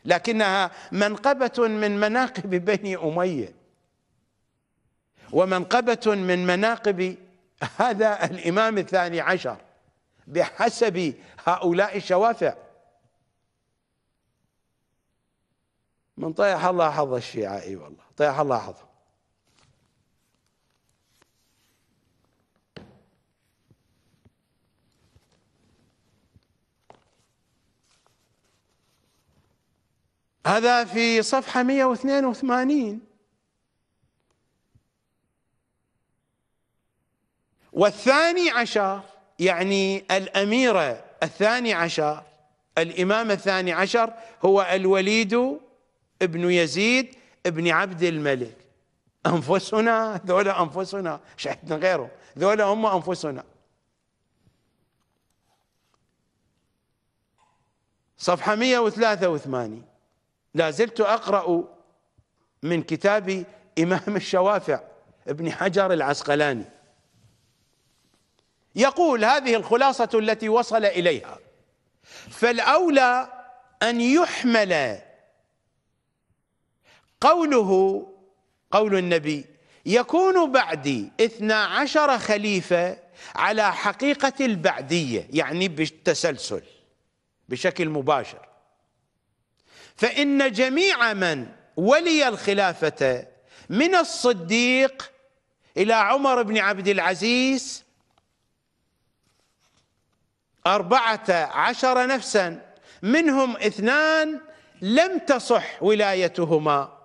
لكنها منقبة من مناقب بني أمية ومنقبة من مناقب هذا الإمام الثاني عشر بحسب هؤلاء الشوافع من طيح الله حظ الشيعة اي والله طيح الله حظه هذا في صفحة 182 والثاني عشر يعني الأميرة الثاني عشر الإمام الثاني عشر هو الوليد ابن يزيد ابن عبد الملك أنفسنا ذولا أنفسنا شاهدنا غيره ذولا هم أنفسنا صفحة 183 لا زلت أقرأ من كتاب إمام الشوافع ابن حجر العسقلاني يقول هذه الخلاصة التي وصل إليها فالأولى أن يحمل قوله قول النبي يكون بعدي اثنا عشر خليفة على حقيقة البعدية يعني بالتسلسل بشكل مباشر فإن جميع من ولي الخلافة من الصديق إلى عمر بن عبد العزيز أربعة عشر نفسا منهم اثنان لم تصح ولايتهما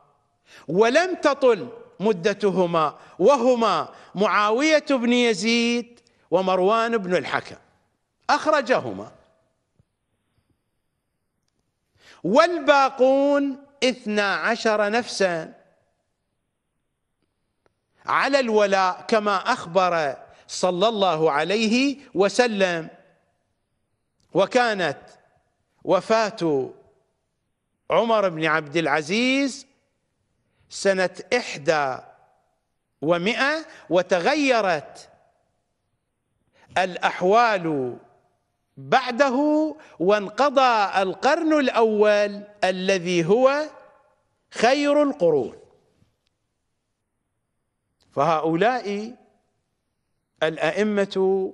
ولم تطل مدتهما وهما معاوية بن يزيد ومروان بن الحكم أخرجهما والباقون اثنا عشر نفسا على الولاء كما أخبر صلى الله عليه وسلم وكانت وفاة عمر بن عبد العزيز سنة إحدى ومئة وتغيرت الأحوال بعده وانقضى القرن الأول الذي هو خير القرون فهؤلاء الأئمة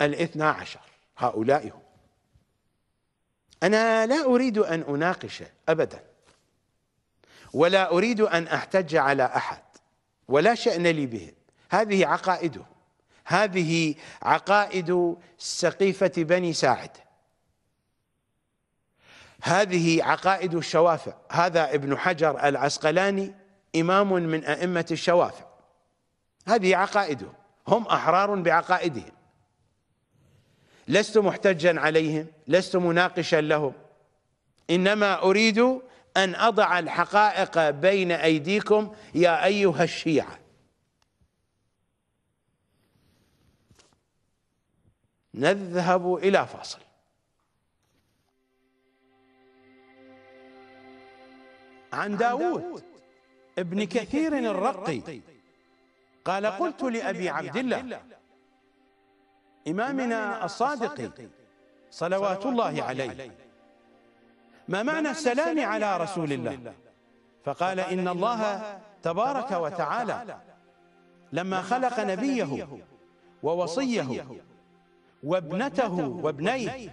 الاثنى عشر هؤلاء هم أنا لا أريد أن أناقش أبدا ولا أريد أن أحتج على أحد ولا شأن لي بهم هذه عقائدهم هذه عقائد سقيفة بني ساعد هذه عقائد الشوافع هذا ابن حجر العسقلاني إمام من أئمة الشوافع هذه عقائدهم هم أحرار بعقائدهم لست محتجا عليهم لست مناقشا لهم إنما أريد أن أضع الحقائق بين أيديكم يا أيها الشيعة نذهب إلى فاصل عن داود ابن كثير الرقي قال قلت لأبي عبد الله إمامنا الصادق صلوات الله عليه ما معنى السلام على رسول الله فقال إن الله تبارك وتعالى لما خلق نبيه ووصيه وابنته وابنيه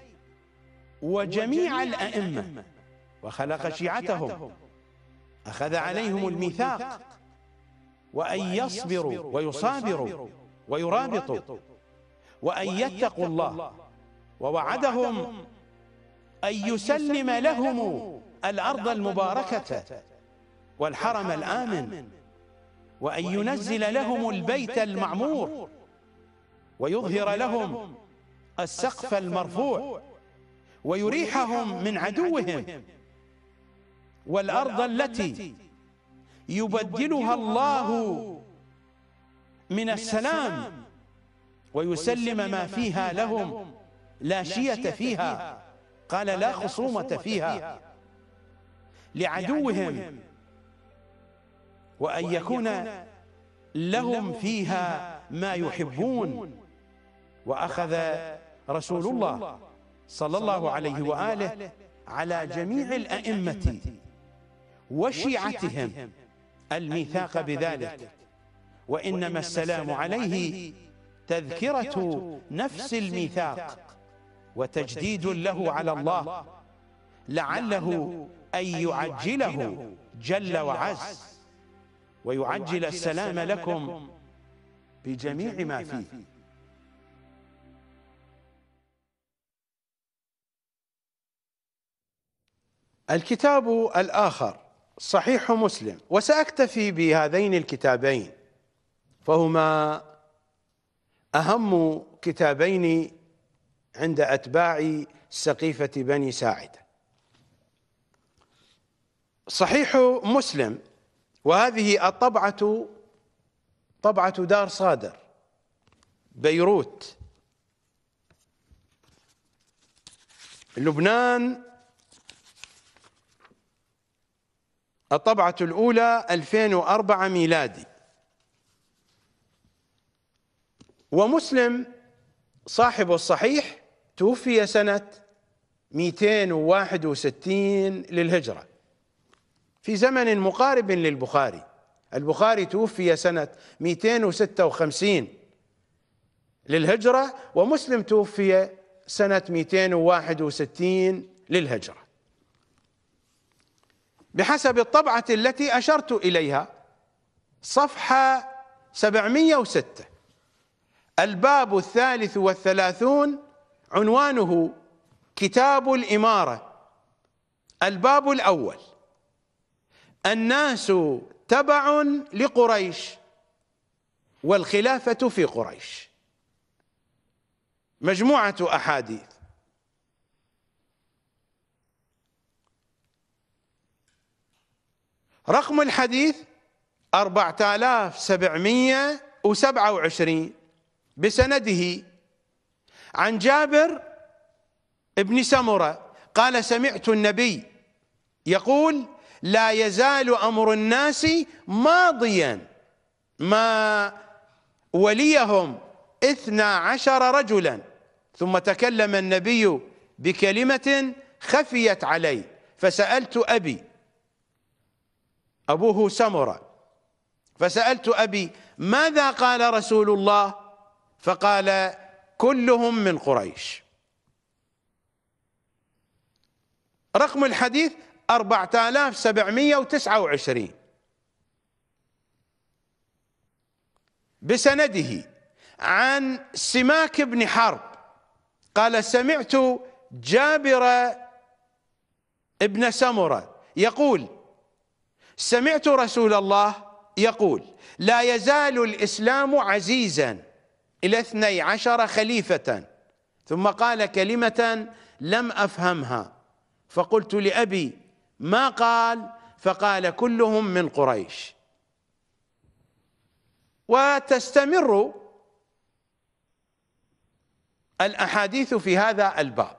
وجميع الأئمة وخلق شيعتهم أخذ عليهم الميثاق وأن يصبروا ويصابروا ويرابطوا وأن يتقوا الله ووعدهم أن يسلم لهم الأرض المباركة والحرم الآمن وأن ينزل لهم البيت المعمور ويظهر لهم السقف المرفوع ويريحهم من عدوهم والأرض التي يبدلها الله من السلام ويسلم ما فيها لهم لا شية فيها قال لا خصومة فيها لعدوهم وأن يكون لهم فيها ما يحبون وأخذ رسول الله صلى الله عليه وآله على جميع الأئمة وشيعتهم الميثاق بذلك وإنما السلام عليه تذكرة نفس الميثاق وتجديد له على الله لعله أن يعجله جل وعز ويعجل السلام لكم بجميع ما فيه الكتاب الآخر صحيح مسلم وسأكتفي بهذين الكتابين فهما أهم كتابين عند أتباع سقيفة بني ساعدة صحيح مسلم وهذه الطبعة طبعة دار صادر بيروت لبنان الطبعة الأولى 2004 ميلادي ومسلم صاحب الصحيح توفي سنة 261 للهجرة في زمن مقارب للبخاري البخاري توفي سنة 256 للهجرة ومسلم توفي سنة 261 للهجرة بحسب الطبعة التي أشرت إليها صفحة 706 الباب الثالث والثلاثون عنوانه كتاب الإمارة الباب الأول الناس تبع لقريش والخلافة في قريش مجموعة أحاديث رقم الحديث 4727 بسنده عن جابر بن سمرة قال سمعت النبي يقول لا يزال أمر الناس ماضيا ما وليهم اثنا عشر رجلا ثم تكلم النبي بكلمة خفيت علي فسألت أبي أبوه سمرة فسألت أبي ماذا قال رسول الله فقال كلهم من قريش رقم الحديث 4729 بسنده عن سماك بن حرب قال سمعت جابر ابن سمرة يقول سمعت رسول الله يقول لا يزال الإسلام عزيزا إلى اثني عشر خليفة ثم قال كلمة لم أفهمها فقلت لأبي ما قال فقال كلهم من قريش وتستمر الأحاديث في هذا الباب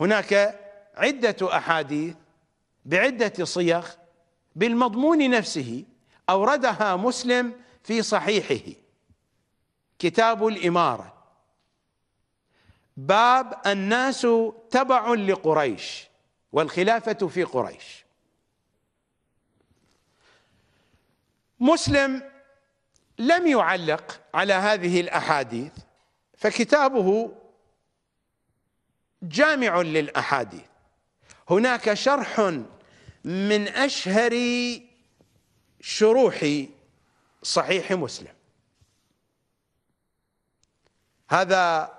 هناك عدة أحاديث بعدة صيغ بالمضمون نفسه أوردها مسلم في صحيحه كتاب الإمارة باب الناس تبع لقريش والخلافة في قريش مسلم لم يعلق على هذه الأحاديث فكتابه جامع للأحاديث هناك شرح من أشهر شروح صحيح مسلم هذا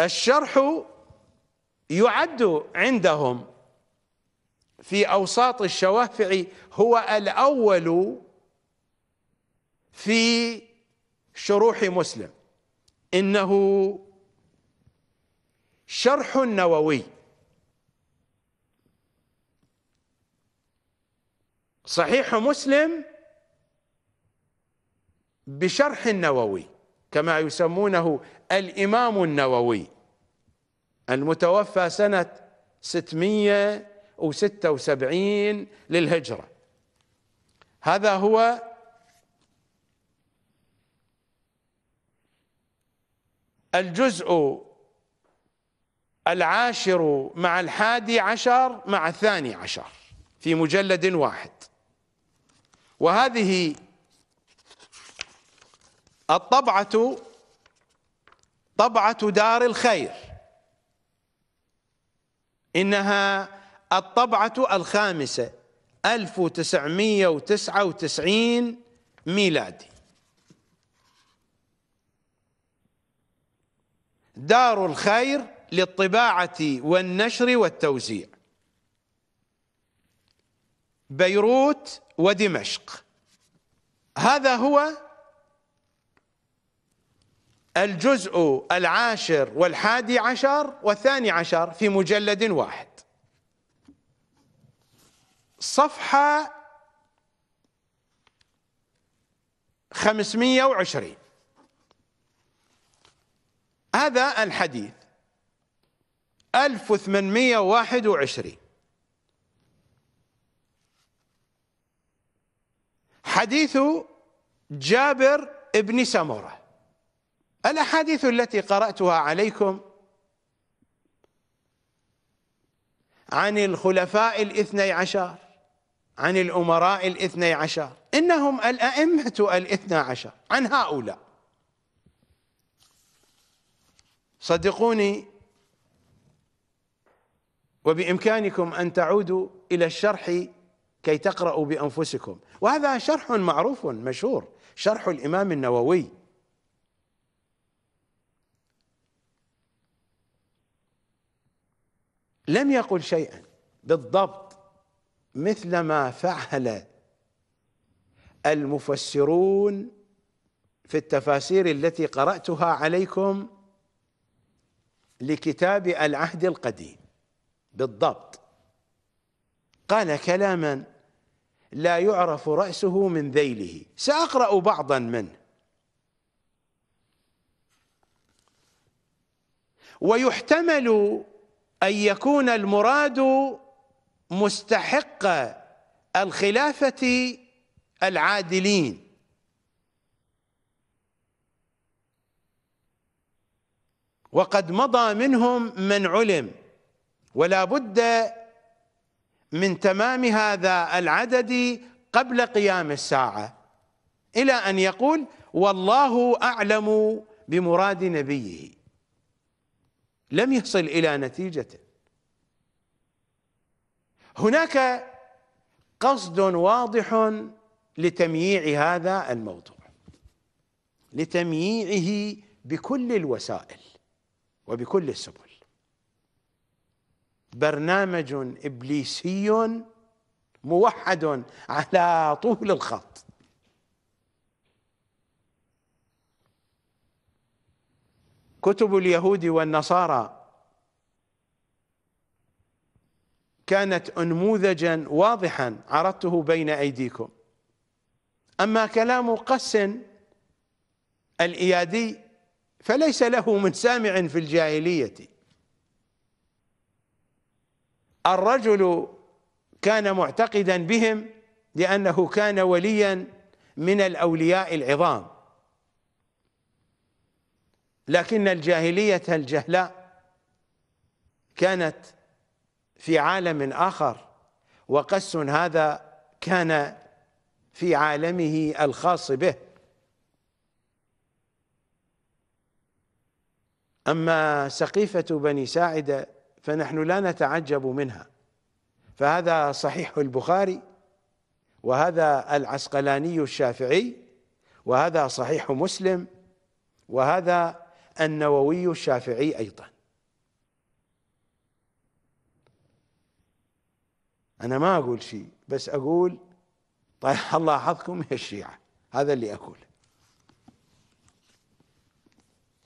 الشرح يعد عندهم في أوساط الشوافع هو الأول في شروح مسلم إنه شرح نووي صحيح مسلم بشرح النووي كما يسمونه الإمام النووي المتوفى سنة 676 للهجرة هذا هو الجزء العاشر مع الحادي عشر مع الثاني عشر في مجلد واحد وهذه الطبعة طبعة دار الخير إنها الطبعة الخامسة 1999 ميلادي دار الخير للطباعة والنشر والتوزيع بيروت ودمشق هذا هو الجزء العاشر والحادي عشر والثاني عشر في مجلد واحد صفحة 520 هذا الحديث 1821 حديث جابر بن سمره الاحاديث التي قراتها عليكم عن الخلفاء الاثني عشر عن الامراء الاثني عشر انهم الائمه الاثنى عشر عن هؤلاء صدقوني وبامكانكم ان تعودوا الى الشرح كي تقرأوا بأنفسكم وهذا شرح معروف مشهور شرح الإمام النووي لم يقل شيئا بالضبط مثل ما فعل المفسرون في التفاسير التي قرأتها عليكم لكتاب العهد القديم بالضبط قال كلاما لا يعرف رأسه من ذيله سأقرأ بعضا منه ويحتمل أن يكون المراد مستحق الخلافة العادلين وقد مضى منهم من علم ولا بد من تمام هذا العدد قبل قيام الساعة إلى أن يقول والله أعلم بمراد نبيه لم يصل إلى نتيجة هناك قصد واضح لتمييع هذا الموضوع لتمييعه بكل الوسائل وبكل السبل برنامج ابليسي موحد على طول الخط كتب اليهود والنصارى كانت انموذجا واضحا عرضته بين ايديكم اما كلام قس الايادي فليس له من سامع في الجاهليه الرجل كان معتقدا بهم لأنه كان وليا من الأولياء العظام لكن الجاهلية الجهلاء كانت في عالم آخر وقس هذا كان في عالمه الخاص به أما سقيفة بني ساعدة فنحن لا نتعجب منها فهذا صحيح البخاري وهذا العسقلاني الشافعي وهذا صحيح مسلم وهذا النووي الشافعي ايضا انا ما اقول شيء بس اقول طيب <laughs> الله حظكم يا الشيعه هذا اللي اقوله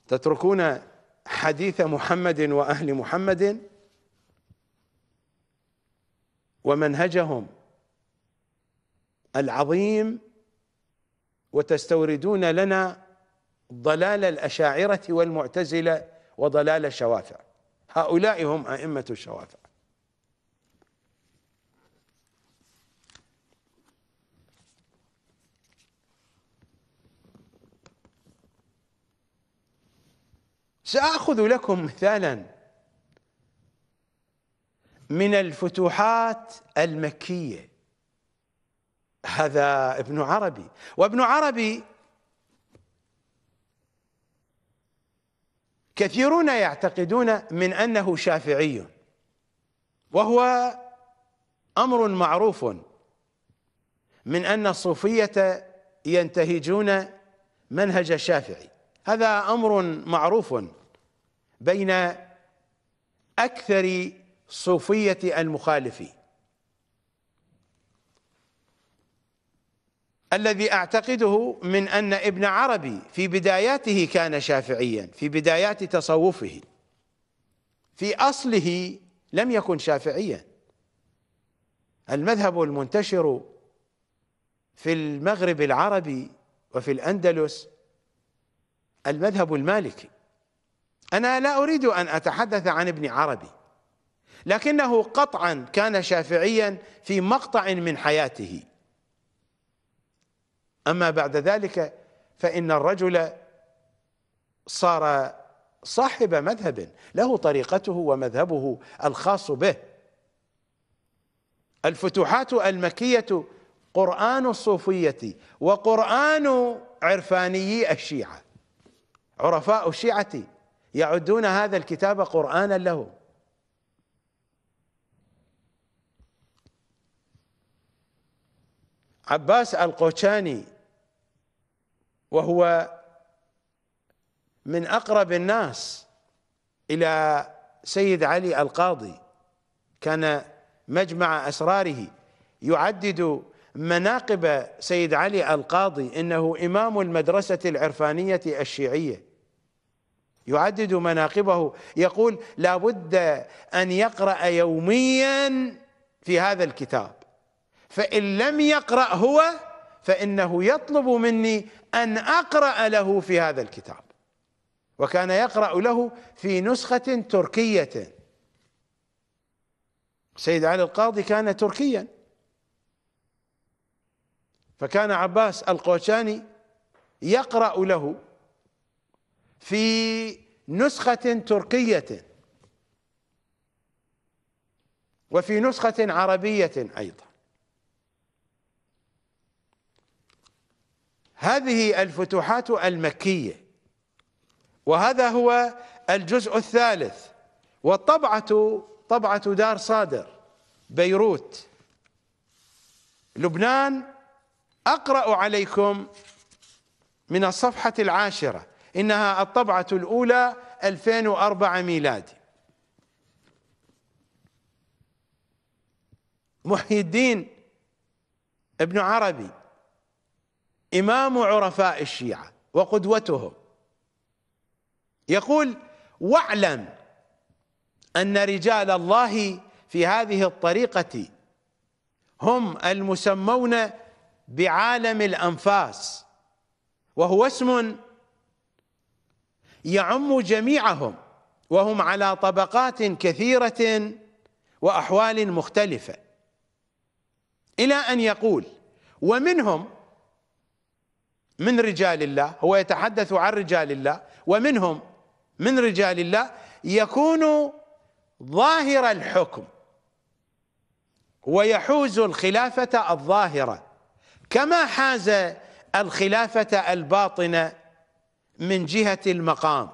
تتركون حديث محمد واهل محمد ومنهجهم العظيم وتستوردون لنا ضلال الاشاعره والمعتزله وضلال الشوافع هؤلاء هم ائمه الشوافع ساخذ لكم مثالا من الفتوحات المكيه هذا ابن عربي وابن عربي كثيرون يعتقدون من انه شافعي وهو امر معروف من ان الصوفيه ينتهجون منهج الشافعي هذا امر معروف بين اكثر صوفيه المخالفين الذي اعتقده من ان ابن عربي في بداياته كان شافعيا في بدايات تصوفه في اصله لم يكن شافعيا المذهب المنتشر في المغرب العربي وفي الاندلس المذهب المالكي أنا لا أريد أن أتحدث عن ابن عربي لكنه قطعا كان شافعيا في مقطع من حياته أما بعد ذلك فإن الرجل صار صاحب مذهب له طريقته ومذهبه الخاص به الفتوحات المكية قرآن الصوفية وقرآن عرفانيي الشيعة عرفاء الشيعة يعدون هذا الكتاب قرآنا له عباس القوشاني وهو من أقرب الناس إلى سيد علي القاضي كان مجمع أسراره يعدد مناقب سيد علي القاضي إنه إمام المدرسة العرفانية الشيعية يعدد مناقبه يقول لابد أن يقرأ يوميا في هذا الكتاب فإن لم يقرأ هو فإنه يطلب مني أن أقرأ له في هذا الكتاب وكان يقرأ له في نسخة تركية سيد علي القاضي كان تركيا فكان عباس القوشاني يقرأ له في نسخة تركية وفي نسخة عربية أيضا هذه الفتوحات المكية وهذا هو الجزء الثالث والطبعة طبعة دار صادر بيروت لبنان أقرأ عليكم من الصفحة العاشرة إنها الطبعة الأولى 2004 ميلادي محي الدين ابن عربي إمام عرفاء الشيعة وقدوتهم يقول واعلم أن رجال الله في هذه الطريقة هم المسمون بعالم الأنفاس وهو اسم يعم جميعهم وهم على طبقات كثيرة وأحوال مختلفة إلى أن يقول ومنهم من رجال الله هو يتحدث عن رجال الله ومنهم من رجال الله يكون ظاهر الحكم ويحوز الخلافة الظاهرة كما حاز الخلافة الباطنة من جهة المقام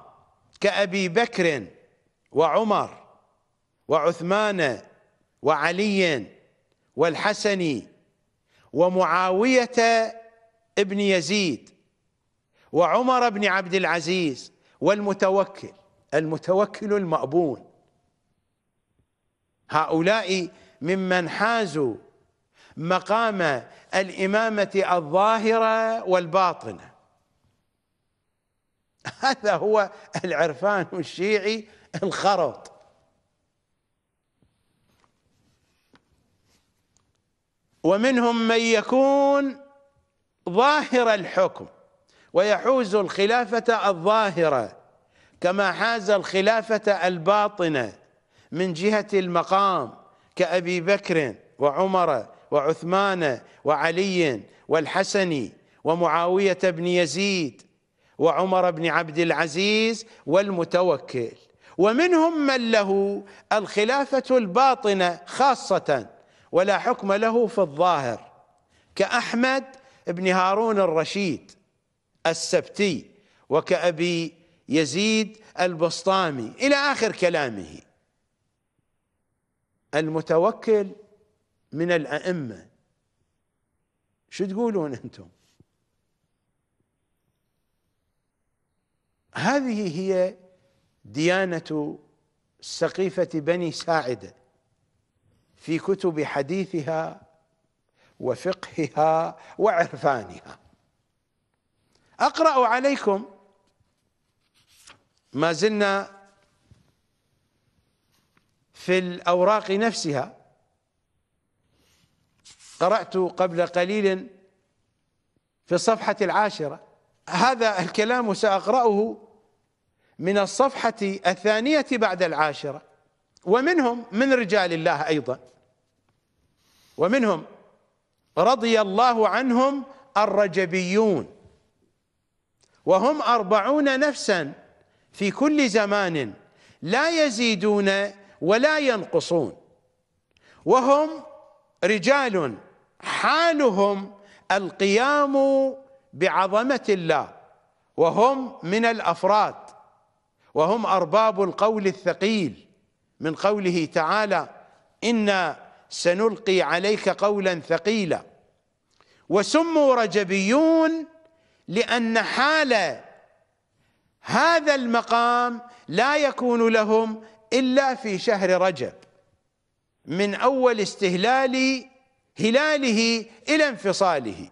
كأبي بكر وعمر وعثمان وعلي والحسن ومعاوية ابن يزيد وعمر بن عبد العزيز والمتوكل المتوكل المأبون هؤلاء ممن حازوا مقام الإمامة الظاهرة والباطنة <laughs> هذا هو العرفان الشيعي الخرط ومنهم من يكون ظاهر الحكم ويحوز الخلافة الظاهرة كما حاز الخلافة الباطنة من جهة المقام كأبي بكر وعمر وعثمان وعلي والحسن ومعاوية بن يزيد وعمر بن عبد العزيز والمتوكل ومنهم من له الخلافة الباطنة خاصة ولا حكم له في الظاهر كأحمد بن هارون الرشيد السبتي وكأبي يزيد البسطامي إلى آخر كلامه المتوكل من الأئمة شو تقولون أنتم هذه هي ديانة سقيفة بني ساعدة في كتب حديثها وفقهها وعرفانها أقرأ عليكم ما زلنا في الأوراق نفسها قرأت قبل قليل في الصفحة العاشرة هذا الكلام سأقرأه من الصفحة الثانية بعد العاشرة ومنهم من رجال الله أيضا ومنهم رضي الله عنهم الرجبيون وهم أربعون نفسا في كل زمان لا يزيدون ولا ينقصون وهم رجال حالهم القيام بعظمه الله وهم من الافراد وهم ارباب القول الثقيل من قوله تعالى انا سنلقي عليك قولا ثقيلا وسموا رجبيون لان حال هذا المقام لا يكون لهم الا في شهر رجب من اول استهلال هلاله الى انفصاله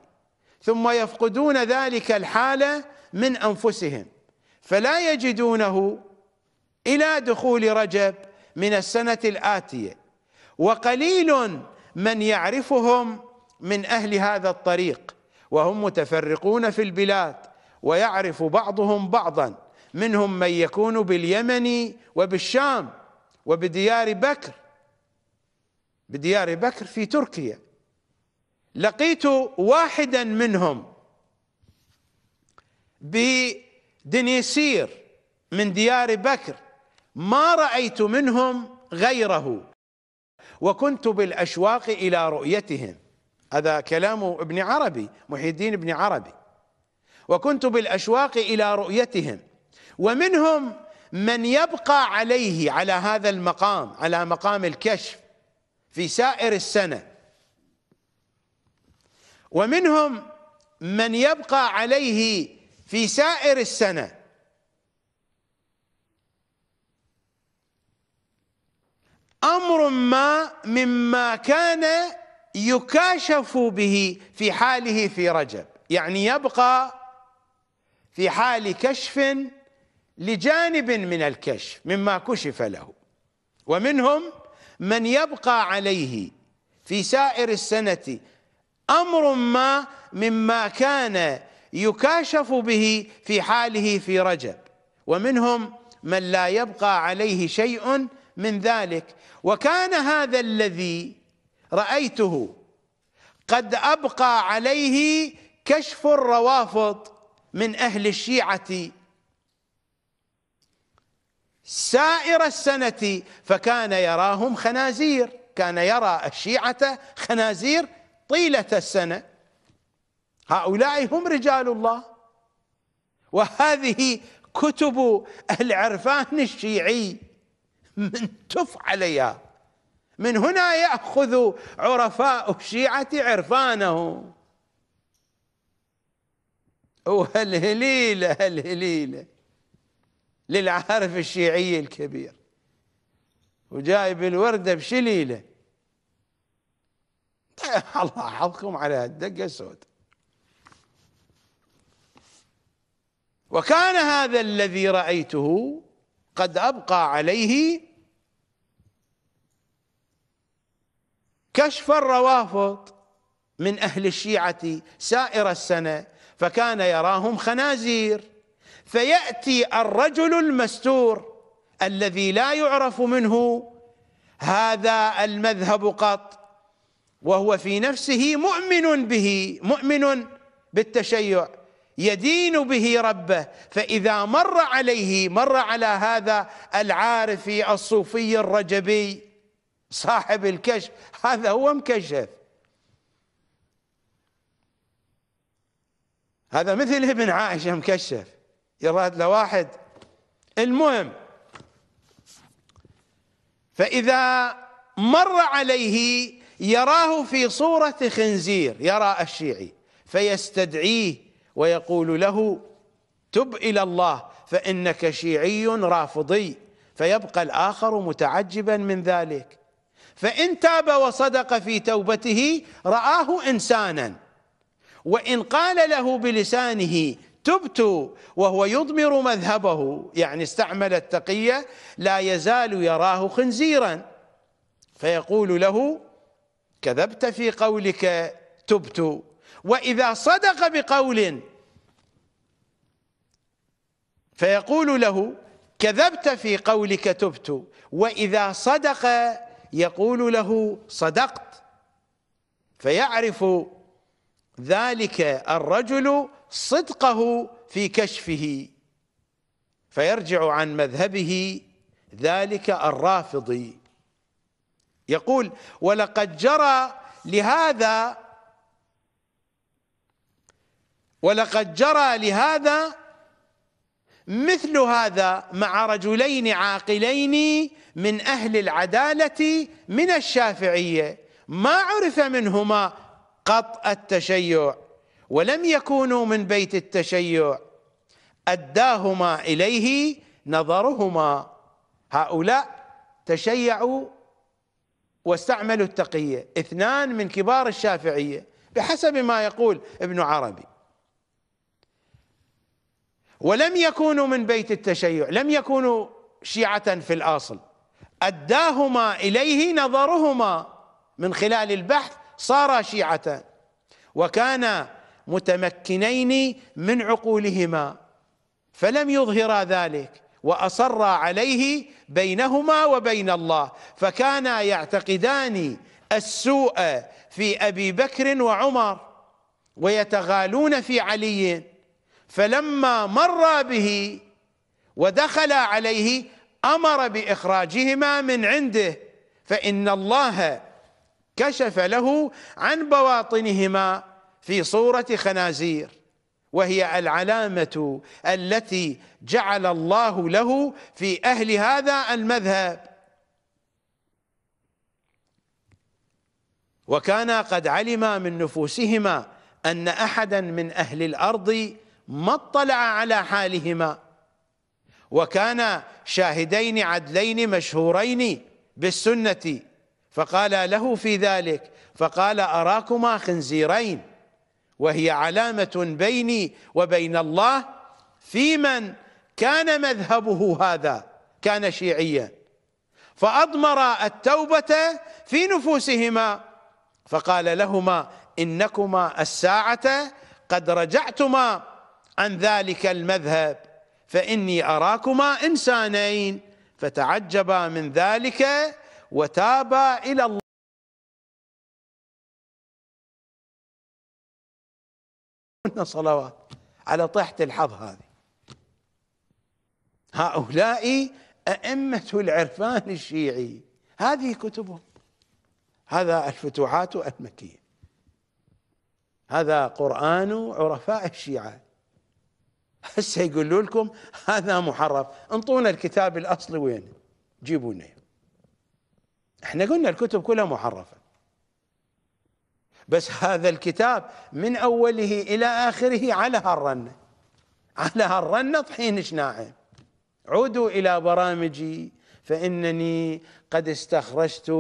ثم يفقدون ذلك الحال من انفسهم فلا يجدونه الى دخول رجب من السنه الاتيه وقليل من يعرفهم من اهل هذا الطريق وهم متفرقون في البلاد ويعرف بعضهم بعضا منهم من يكون باليمن وبالشام وبديار بكر بديار بكر في تركيا لقيت واحدا منهم بدنيسير من ديار بكر ما رأيت منهم غيره وكنت بالأشواق إلى رؤيتهم هذا كلام ابن عربي محي الدين ابن عربي وكنت بالأشواق إلى رؤيتهم ومنهم من يبقى عليه على هذا المقام على مقام الكشف في سائر السنه ومنهم من يبقى عليه في سائر السنه امر ما مما كان يكاشف به في حاله في رجب يعني يبقى في حال كشف لجانب من الكشف مما كشف له ومنهم من يبقى عليه في سائر السنه أمر ما مما كان يكاشف به في حاله في رجب ومنهم من لا يبقى عليه شيء من ذلك وكان هذا الذي رأيته قد أبقى عليه كشف الروافض من أهل الشيعة سائر السنة فكان يراهم خنازير كان يرى الشيعة خنازير طيلة السنة هؤلاء هم رجال الله وهذه كتب العرفان الشيعي من تف عليها من هنا يأخذ عرفاء الشيعة عرفانه وهالهليلة الهليله للعارف الشيعي الكبير وجايب الوردة بشليلة <laughs> الله حظكم على الدقه السوداء وكان هذا الذي رأيته قد أبقى عليه كشف الروافض من أهل الشيعة سائر السنة فكان يراهم خنازير فيأتي الرجل المستور الذي لا يعرف منه هذا المذهب قط وهو في نفسه مؤمن به مؤمن بالتشيع يدين به ربه فإذا مر عليه مر على هذا العارفي الصوفي الرجبي صاحب الكشف هذا هو مكشف هذا مثل ابن عائشة مكشف يراد لواحد المهم فإذا مر عليه يراه في صورة خنزير يرى الشيعي فيستدعيه ويقول له تب إلى الله فإنك شيعي رافضي فيبقى الآخر متعجبا من ذلك فإن تاب وصدق في توبته رآه إنسانا وإن قال له بلسانه تبت وهو يضمر مذهبه يعني استعمل التقية لا يزال يراه خنزيرا فيقول له كذبت في قولك تبت وإذا صدق بقول فيقول له كذبت في قولك تبت وإذا صدق يقول له صدقت فيعرف ذلك الرجل صدقه في كشفه فيرجع عن مذهبه ذلك الرافضي يقول ولقد جرى لهذا ولقد جرى لهذا مثل هذا مع رجلين عاقلين من أهل العدالة من الشافعية ما عرف منهما قط التشيع ولم يكونوا من بيت التشيع أداهما إليه نظرهما هؤلاء تشيعوا واستعملوا التقية اثنان من كبار الشافعية بحسب ما يقول ابن عربي ولم يكونوا من بيت التشيع لم يكونوا شيعة في الأصل أداهما إليه نظرهما من خلال البحث صارا شيعة وكانا متمكنين من عقولهما فلم يظهرا ذلك واصرا عليه بينهما وبين الله فكانا يعتقدان السوء في ابي بكر وعمر ويتغالون في علي فلما مر به ودخل عليه امر باخراجهما من عنده فان الله كشف له عن بواطنهما في صوره خنازير وهي العلامة التي جعل الله له في أهل هذا المذهب وكانا قد علما من نفوسهما أن أحدا من أهل الأرض ما اطلع على حالهما وكانا شاهدين عدلين مشهورين بالسنة فقال له في ذلك فقال أراكما خنزيرين وهي علامة بيني وبين الله في من كان مذهبه هذا كان شيعيا فأضمر التوبة في نفوسهما فقال لهما إنكما الساعة قد رجعتما عن ذلك المذهب فإني أراكما إنسانين فتعجبا من ذلك وتابا إلى الله لنا صلوات على طيحة الحظ هذه هؤلاء أئمة العرفان الشيعي هذه كتبهم هذا الفتوحات المكية هذا قرآن عرفاء الشيعة هسه يقولوا لكم هذا محرف انطونا الكتاب الأصلي وين جيبونا احنا قلنا الكتب كلها محرفة بس هذا الكتاب من أوله إلى آخره على هالرنة على هالرنة طحين ناعم عودوا إلى برامجي فإنني قد استخرجت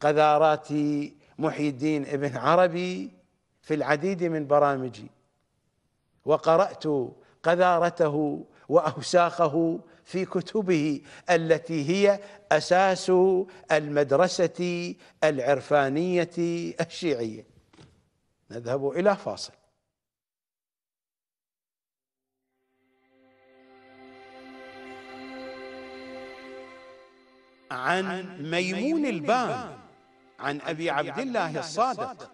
قذارات محي الدين ابن عربي في العديد من برامجي وقرأت قذارته وأوساخه في كتبه التي هي أساس المدرسة العرفانية الشيعية نذهب إلى فاصل عن ميمون البان عن أبي عبد الله الصادق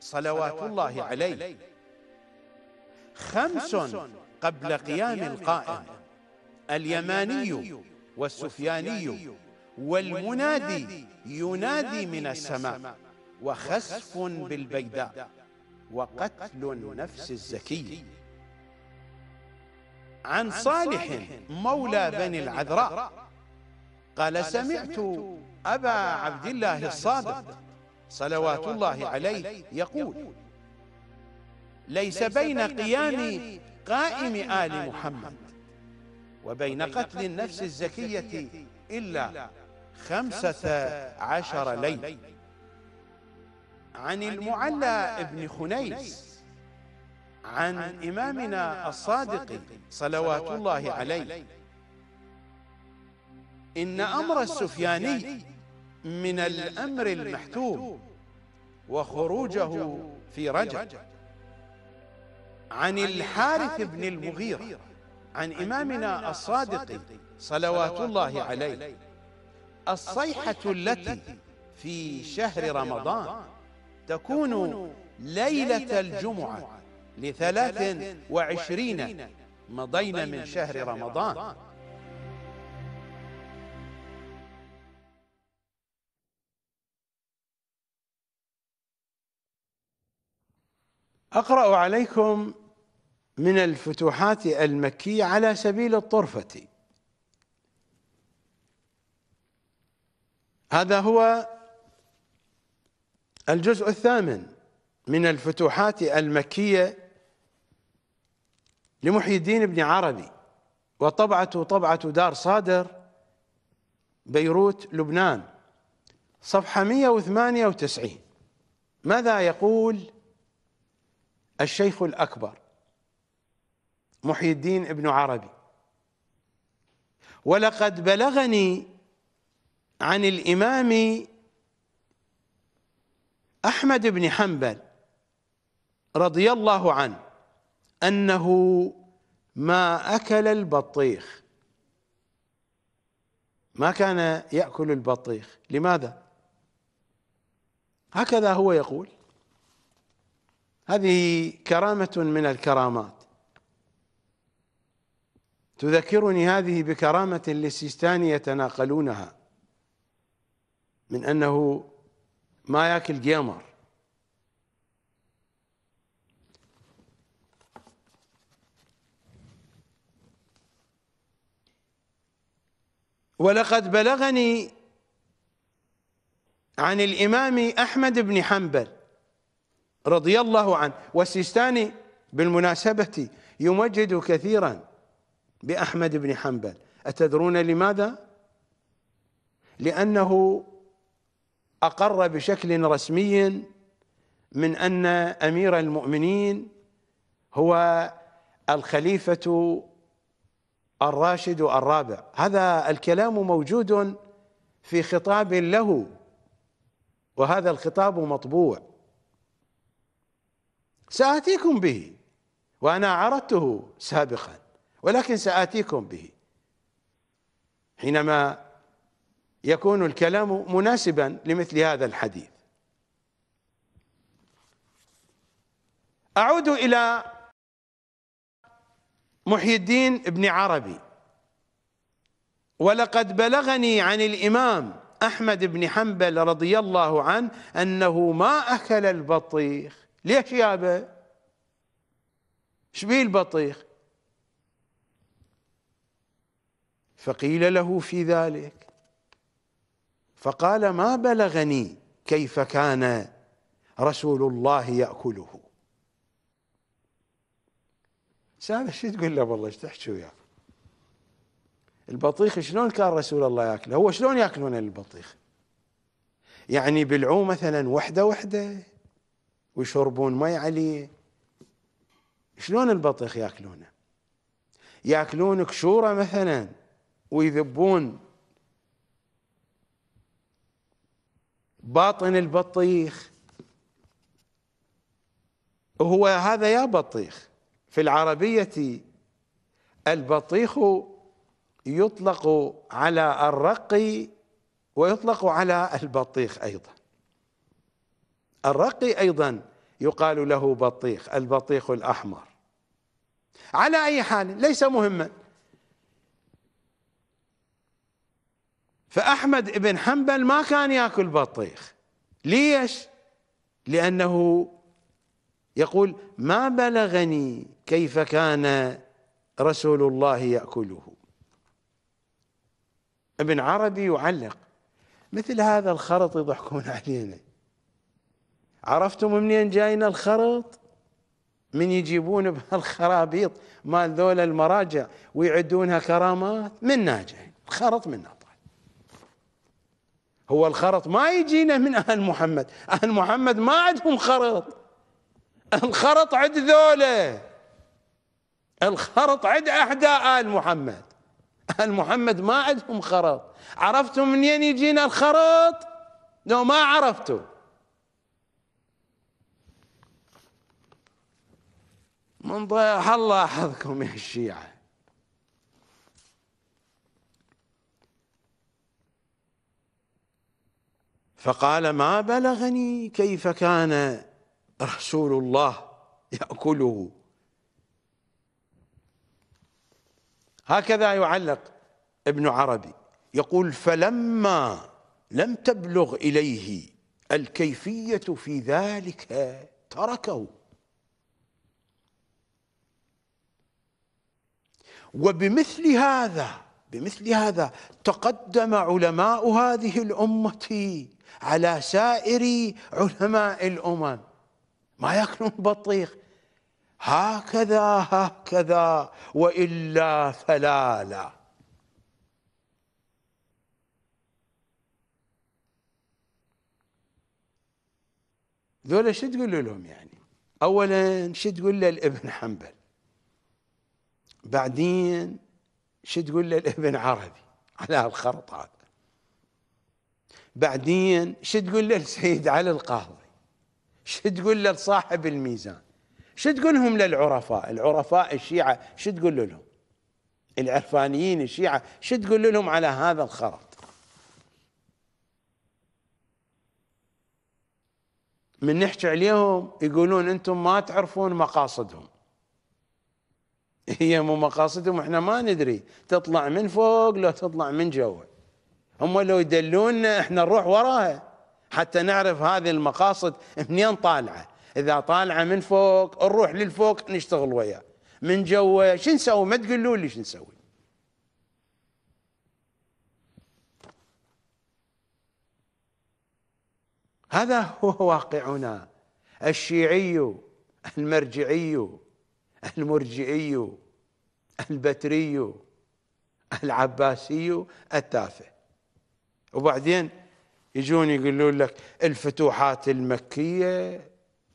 صلوات الله عليه خمس قبل قيام القائم اليماني والسفياني والمنادي ينادي من السماء وخسف بالبيداء وقتل النفس الزكي عن صالح مولى بني العذراء قال سمعت أبا عبد الله الصادق صلوات الله عليه يقول ليس بين قيام قائم آل محمد وبين قتل النفس الزكية إلا خمسة عشر ليلة عن المعلى بن خنيس عن إمامنا الصادق صلوات الله عليه إن أمر السفياني من الأمر المحتوم وخروجه في رجب عن الحارث بن المغيرة عن إمامنا الصادق صلوات الله عليه الصيحة التي في شهر رمضان تكون ليلة الجمعة لثلاث وعشرين مضينا من شهر رمضان أقرأ عليكم من الفتوحات المكية على سبيل الطرفة هذا هو الجزء الثامن من الفتوحات المكية لمحي الدين بن عربي وطبعته طبعة دار صادر بيروت لبنان صفحة 198 ماذا يقول الشيخ الأكبر محي الدين ابن عربي ولقد بلغني عن الإمام أحمد بن حنبل رضي الله عنه أنه ما أكل البطيخ ما كان يأكل البطيخ لماذا؟ هكذا هو يقول هذه كرامة من الكرامات تذكرني هذه بكرامة للسيستاني يتناقلونها من أنه ما ياكل جيمر ولقد بلغني عن الإمام أحمد بن حنبل رضي الله عنه والسيستاني بالمناسبة يمجد كثيرا بأحمد بن حنبل أتدرون لماذا؟ لأنه أقر بشكل رسمي من أن أمير المؤمنين هو الخليفة الراشد الرابع هذا الكلام موجود في خطاب له وهذا الخطاب مطبوع سآتيكم به وأنا عرضته سابقا ولكن سآتيكم به حينما يكون الكلام مناسبا لمثل هذا الحديث أعود إلى محي الدين بن عربي ولقد بلغني عن الإمام أحمد بن حنبل رضي الله عنه أنه ما أكل البطيخ ليش يابا شبيه البطيخ فقيل له في ذلك فقال ما بلغني كيف كان رسول الله يأكله سامح شو تقول له والله ايش تحكي وياه البطيخ شلون كان رسول الله ياكله هو شلون ياكلون البطيخ يعني بلعوه مثلا وحده وحده ويشربون مي عليه شلون البطيخ ياكلونه ياكلون كشوره مثلا ويذبون باطن البطيخ هو هذا يا بطيخ في العربية البطيخ يطلق على الرقي ويطلق على البطيخ أيضا الرقي أيضا يقال له بطيخ البطيخ الأحمر على أي حال ليس مهما فأحمد بن حنبل ما كان ياكل بطيخ ليش؟ لأنه يقول ما بلغني كيف كان رسول الله يأكله ابن عربي يعلق مثل هذا الخرط يضحكون علينا عرفتم منين جاينا الخرط من يجيبون بهالخرابيط مال ذول المراجع ويعدونها كرامات من جاي الخرط ناجي هو الخرط ما يجينا من اهل محمد اهل محمد ما عندهم خرط الخرط عند ذوله الخرط عند احداء ال محمد اهل محمد ما عندهم خرط عرفتم منين يجينا الخرط لو ما عرفتوا من ضيح الله حظكم يا الشيعه فقال ما بلغني كيف كان رسول الله يأكله هكذا يعلق ابن عربي يقول فلما لم تبلغ إليه الكيفية في ذلك تركه وبمثل هذا بمثل هذا تقدم علماء هذه الأمة على سائر علماء الأمم ما ياكلون بطيخ هكذا هكذا وإلا فلا لا ذولا شو تقول لهم يعني أولا شو تقول للابن حنبل بعدين شو تقول للابن عربي على الخرطات هذا بعدين شو تقول للسيد علي القاضي شو تقول لصاحب الميزان شو تقولهم للعرفاء العرفاء الشيعة شو تقول لهم العرفانيين الشيعة شو تقول لهم على هذا الخرط من نحكي عليهم يقولون انتم ما تعرفون مقاصدهم هي مو مقاصدهم احنا ما ندري تطلع من فوق لو تطلع من جوه. هم لو يدلونا احنا نروح وراها حتى نعرف هذه المقاصد منين طالعه اذا طالعه من فوق نروح للفوق نشتغل وياه من جوا شو نسوي ما تقولوا لي شو نسوي هذا هو واقعنا الشيعي المرجعي المرجئي البتري العباسي التافه وبعدين يجون يقولون لك الفتوحات المكية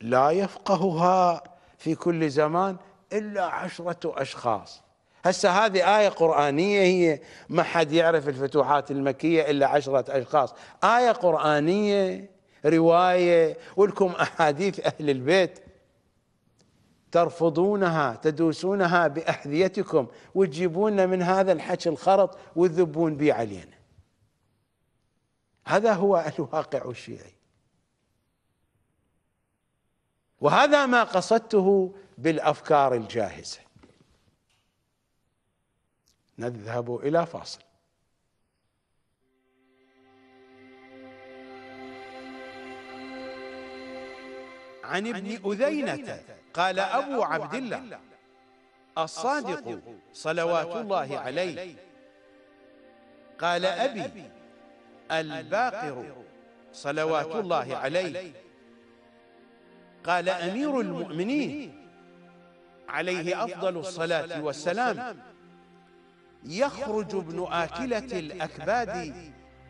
لا يفقهها في كل زمان إلا عشرة أشخاص هسه هذه آية قرآنية هي ما حد يعرف الفتوحات المكية إلا عشرة أشخاص آية قرآنية رواية ولكم أحاديث أهل البيت ترفضونها تدوسونها بأحذيتكم وتجيبون من هذا الحكي الخرط وتذبون به علينا هذا هو الواقع الشيعي وهذا ما قصدته بالافكار الجاهزه نذهب الى فاصل عن ابن أذينة قال أبو عبد الله الصادق صلوات الله عليه قال أبي الباقر صلوات الله عليه قال أمير المؤمنين عليه أفضل الصلاة والسلام يخرج ابن آكلة الأكباد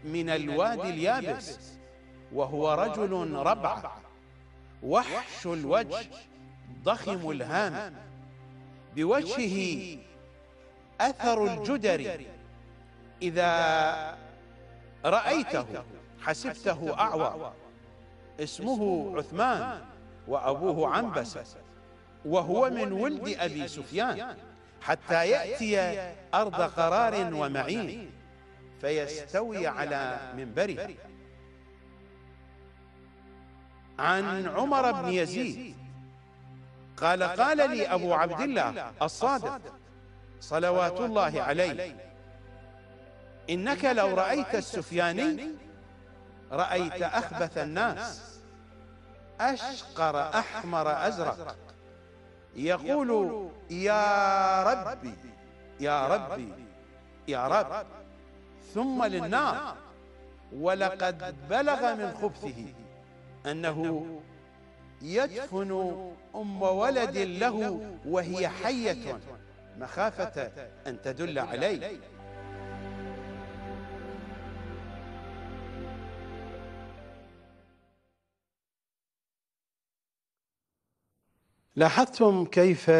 من الوادي اليابس وهو رجل ربع وحش الوجه ضخم الهام بوجهه أثر الجدر إذا رأيته حسبته أعوى اسمه عثمان وأبوه عنبسة وهو من ولد أبي سفيان حتى يأتي أرض قرار ومعين فيستوي على منبره عن عمر بن يزيد قال قال لي أبو عبد الله الصادق صلوات الله عليه إنك لو رأيت السفياني رأيت أخبث الناس أشقر أحمر أزرق يقول يا ربي يا ربي يا رب ثم للنار ولقد بلغ من خبثه أنه يدفن أم ولد له وهي حية مخافة أن تدل عليه لاحظتم كيف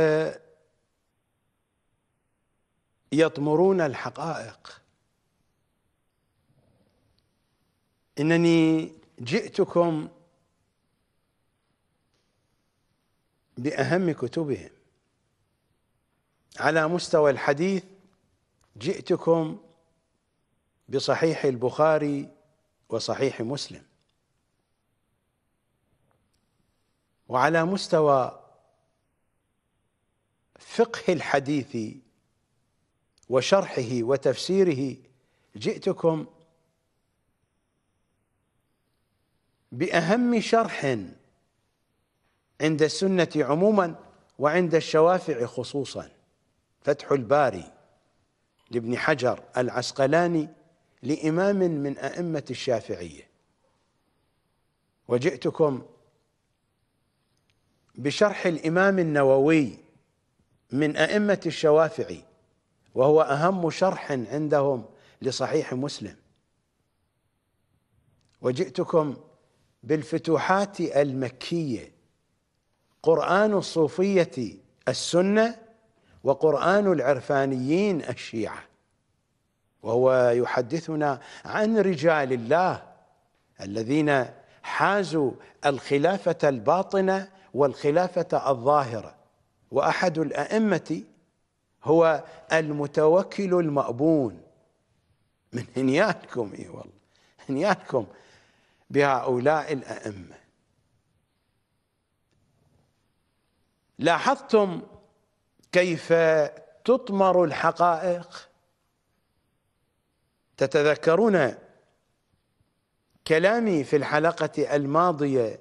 يطمرون الحقائق انني جئتكم باهم كتبهم على مستوى الحديث جئتكم بصحيح البخاري وصحيح مسلم وعلى مستوى فقه الحديث وشرحه وتفسيره جئتكم بأهم شرح عند السنة عموما وعند الشوافع خصوصا فتح الباري لابن حجر العسقلاني لإمام من أئمة الشافعية وجئتكم بشرح الإمام النووي من أئمة الشوافعي وهو أهم شرح عندهم لصحيح مسلم وجئتكم بالفتوحات المكية قرآن الصوفية السنة وقرآن العرفانيين الشيعة وهو يحدثنا عن رجال الله الذين حازوا الخلافة الباطنة والخلافة الظاهرة واحد الائمه هو المتوكل المأبون من هنيانكم اي والله هنيانكم بهؤلاء الائمه لاحظتم كيف تطمر الحقائق تتذكرون كلامي في الحلقه الماضيه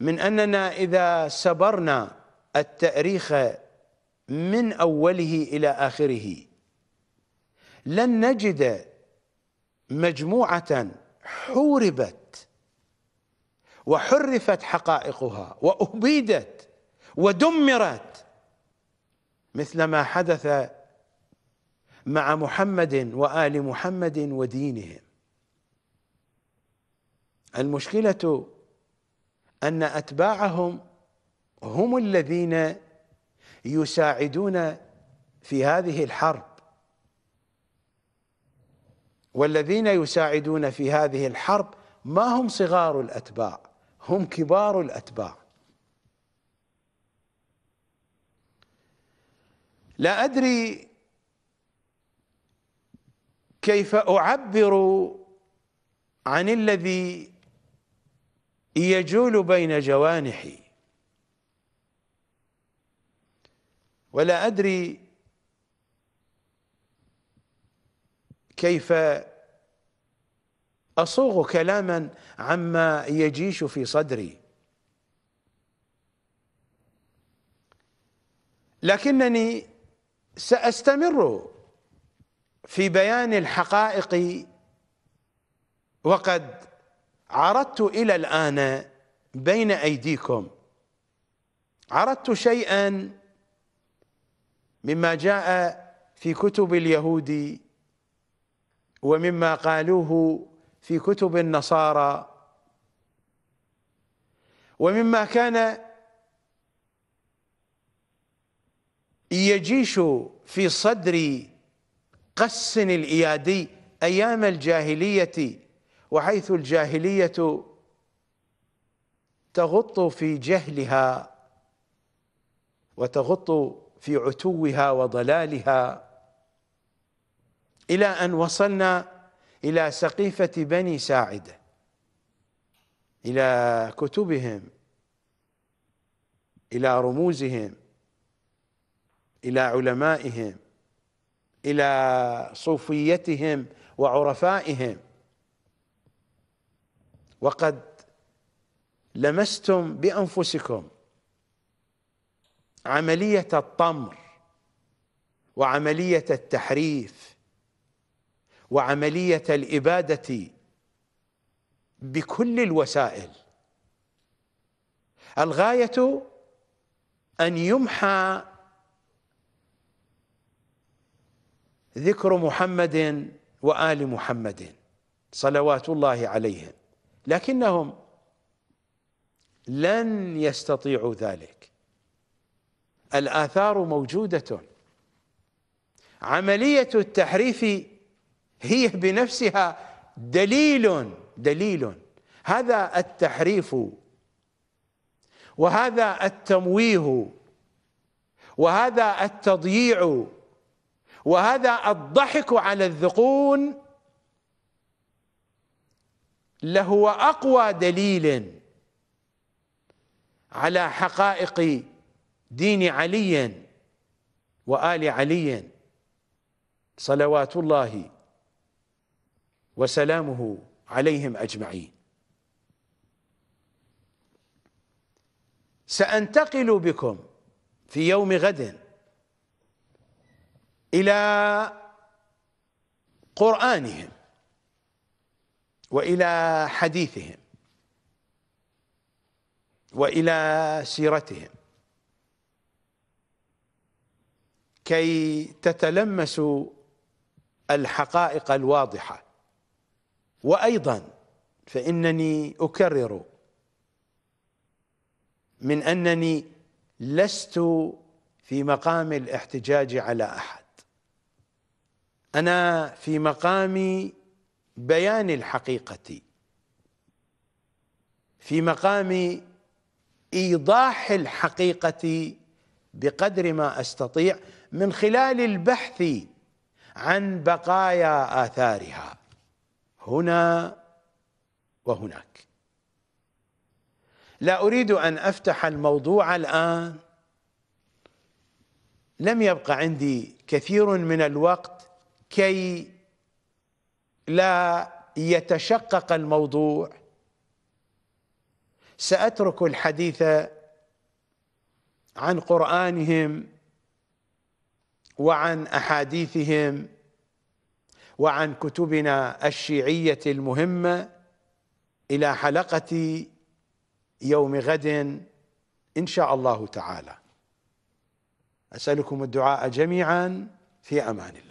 من اننا اذا سبرنا التاريخ من اوله الى اخره لن نجد مجموعه حوربت وحرفت حقائقها وابيدت ودمرت مثل ما حدث مع محمد وال محمد ودينهم المشكله ان اتباعهم هم الذين يساعدون في هذه الحرب والذين يساعدون في هذه الحرب ما هم صغار الأتباع هم كبار الأتباع لا أدري كيف أعبر عن الذي يجول بين جوانحي ولا أدري كيف أصوغ كلاما عما يجيش في صدري لكنني سأستمر في بيان الحقائق وقد عرضت إلى الآن بين أيديكم عرضت شيئا مما جاء في كتب اليهود ومما قالوه في كتب النصارى ومما كان يجيش في صدر قس الايادي ايام الجاهليه وحيث الجاهليه تغط في جهلها وتغط في عتوها وضلالها إلى أن وصلنا إلى سقيفة بني ساعدة إلى كتبهم إلى رموزهم إلى علمائهم إلى صوفيتهم وعرفائهم وقد لمستم بأنفسكم عملية الطمر وعملية التحريف وعملية الإبادة بكل الوسائل الغاية أن يمحى ذكر محمد وآل محمد صلوات الله عليهم لكنهم لن يستطيعوا ذلك الآثار موجودة عملية التحريف هي بنفسها دليل دليل هذا التحريف وهذا التمويه وهذا التضييع وهذا الضحك على الذقون لهو اقوى دليل على حقائق دين علي وآل علي صلوات الله وسلامه عليهم أجمعين سأنتقل بكم في يوم غد إلى قرآنهم وإلى حديثهم وإلى سيرتهم كي تتلمسوا الحقائق الواضحه وايضا فانني اكرر من انني لست في مقام الاحتجاج على احد انا في مقام بيان الحقيقه في مقام ايضاح الحقيقه بقدر ما استطيع من خلال البحث عن بقايا آثارها هنا وهناك لا أريد أن أفتح الموضوع الآن لم يبقى عندي كثير من الوقت كي لا يتشقق الموضوع سأترك الحديث عن قرآنهم وعن احاديثهم وعن كتبنا الشيعيه المهمه الى حلقه يوم غد ان شاء الله تعالى اسالكم الدعاء جميعا في امان الله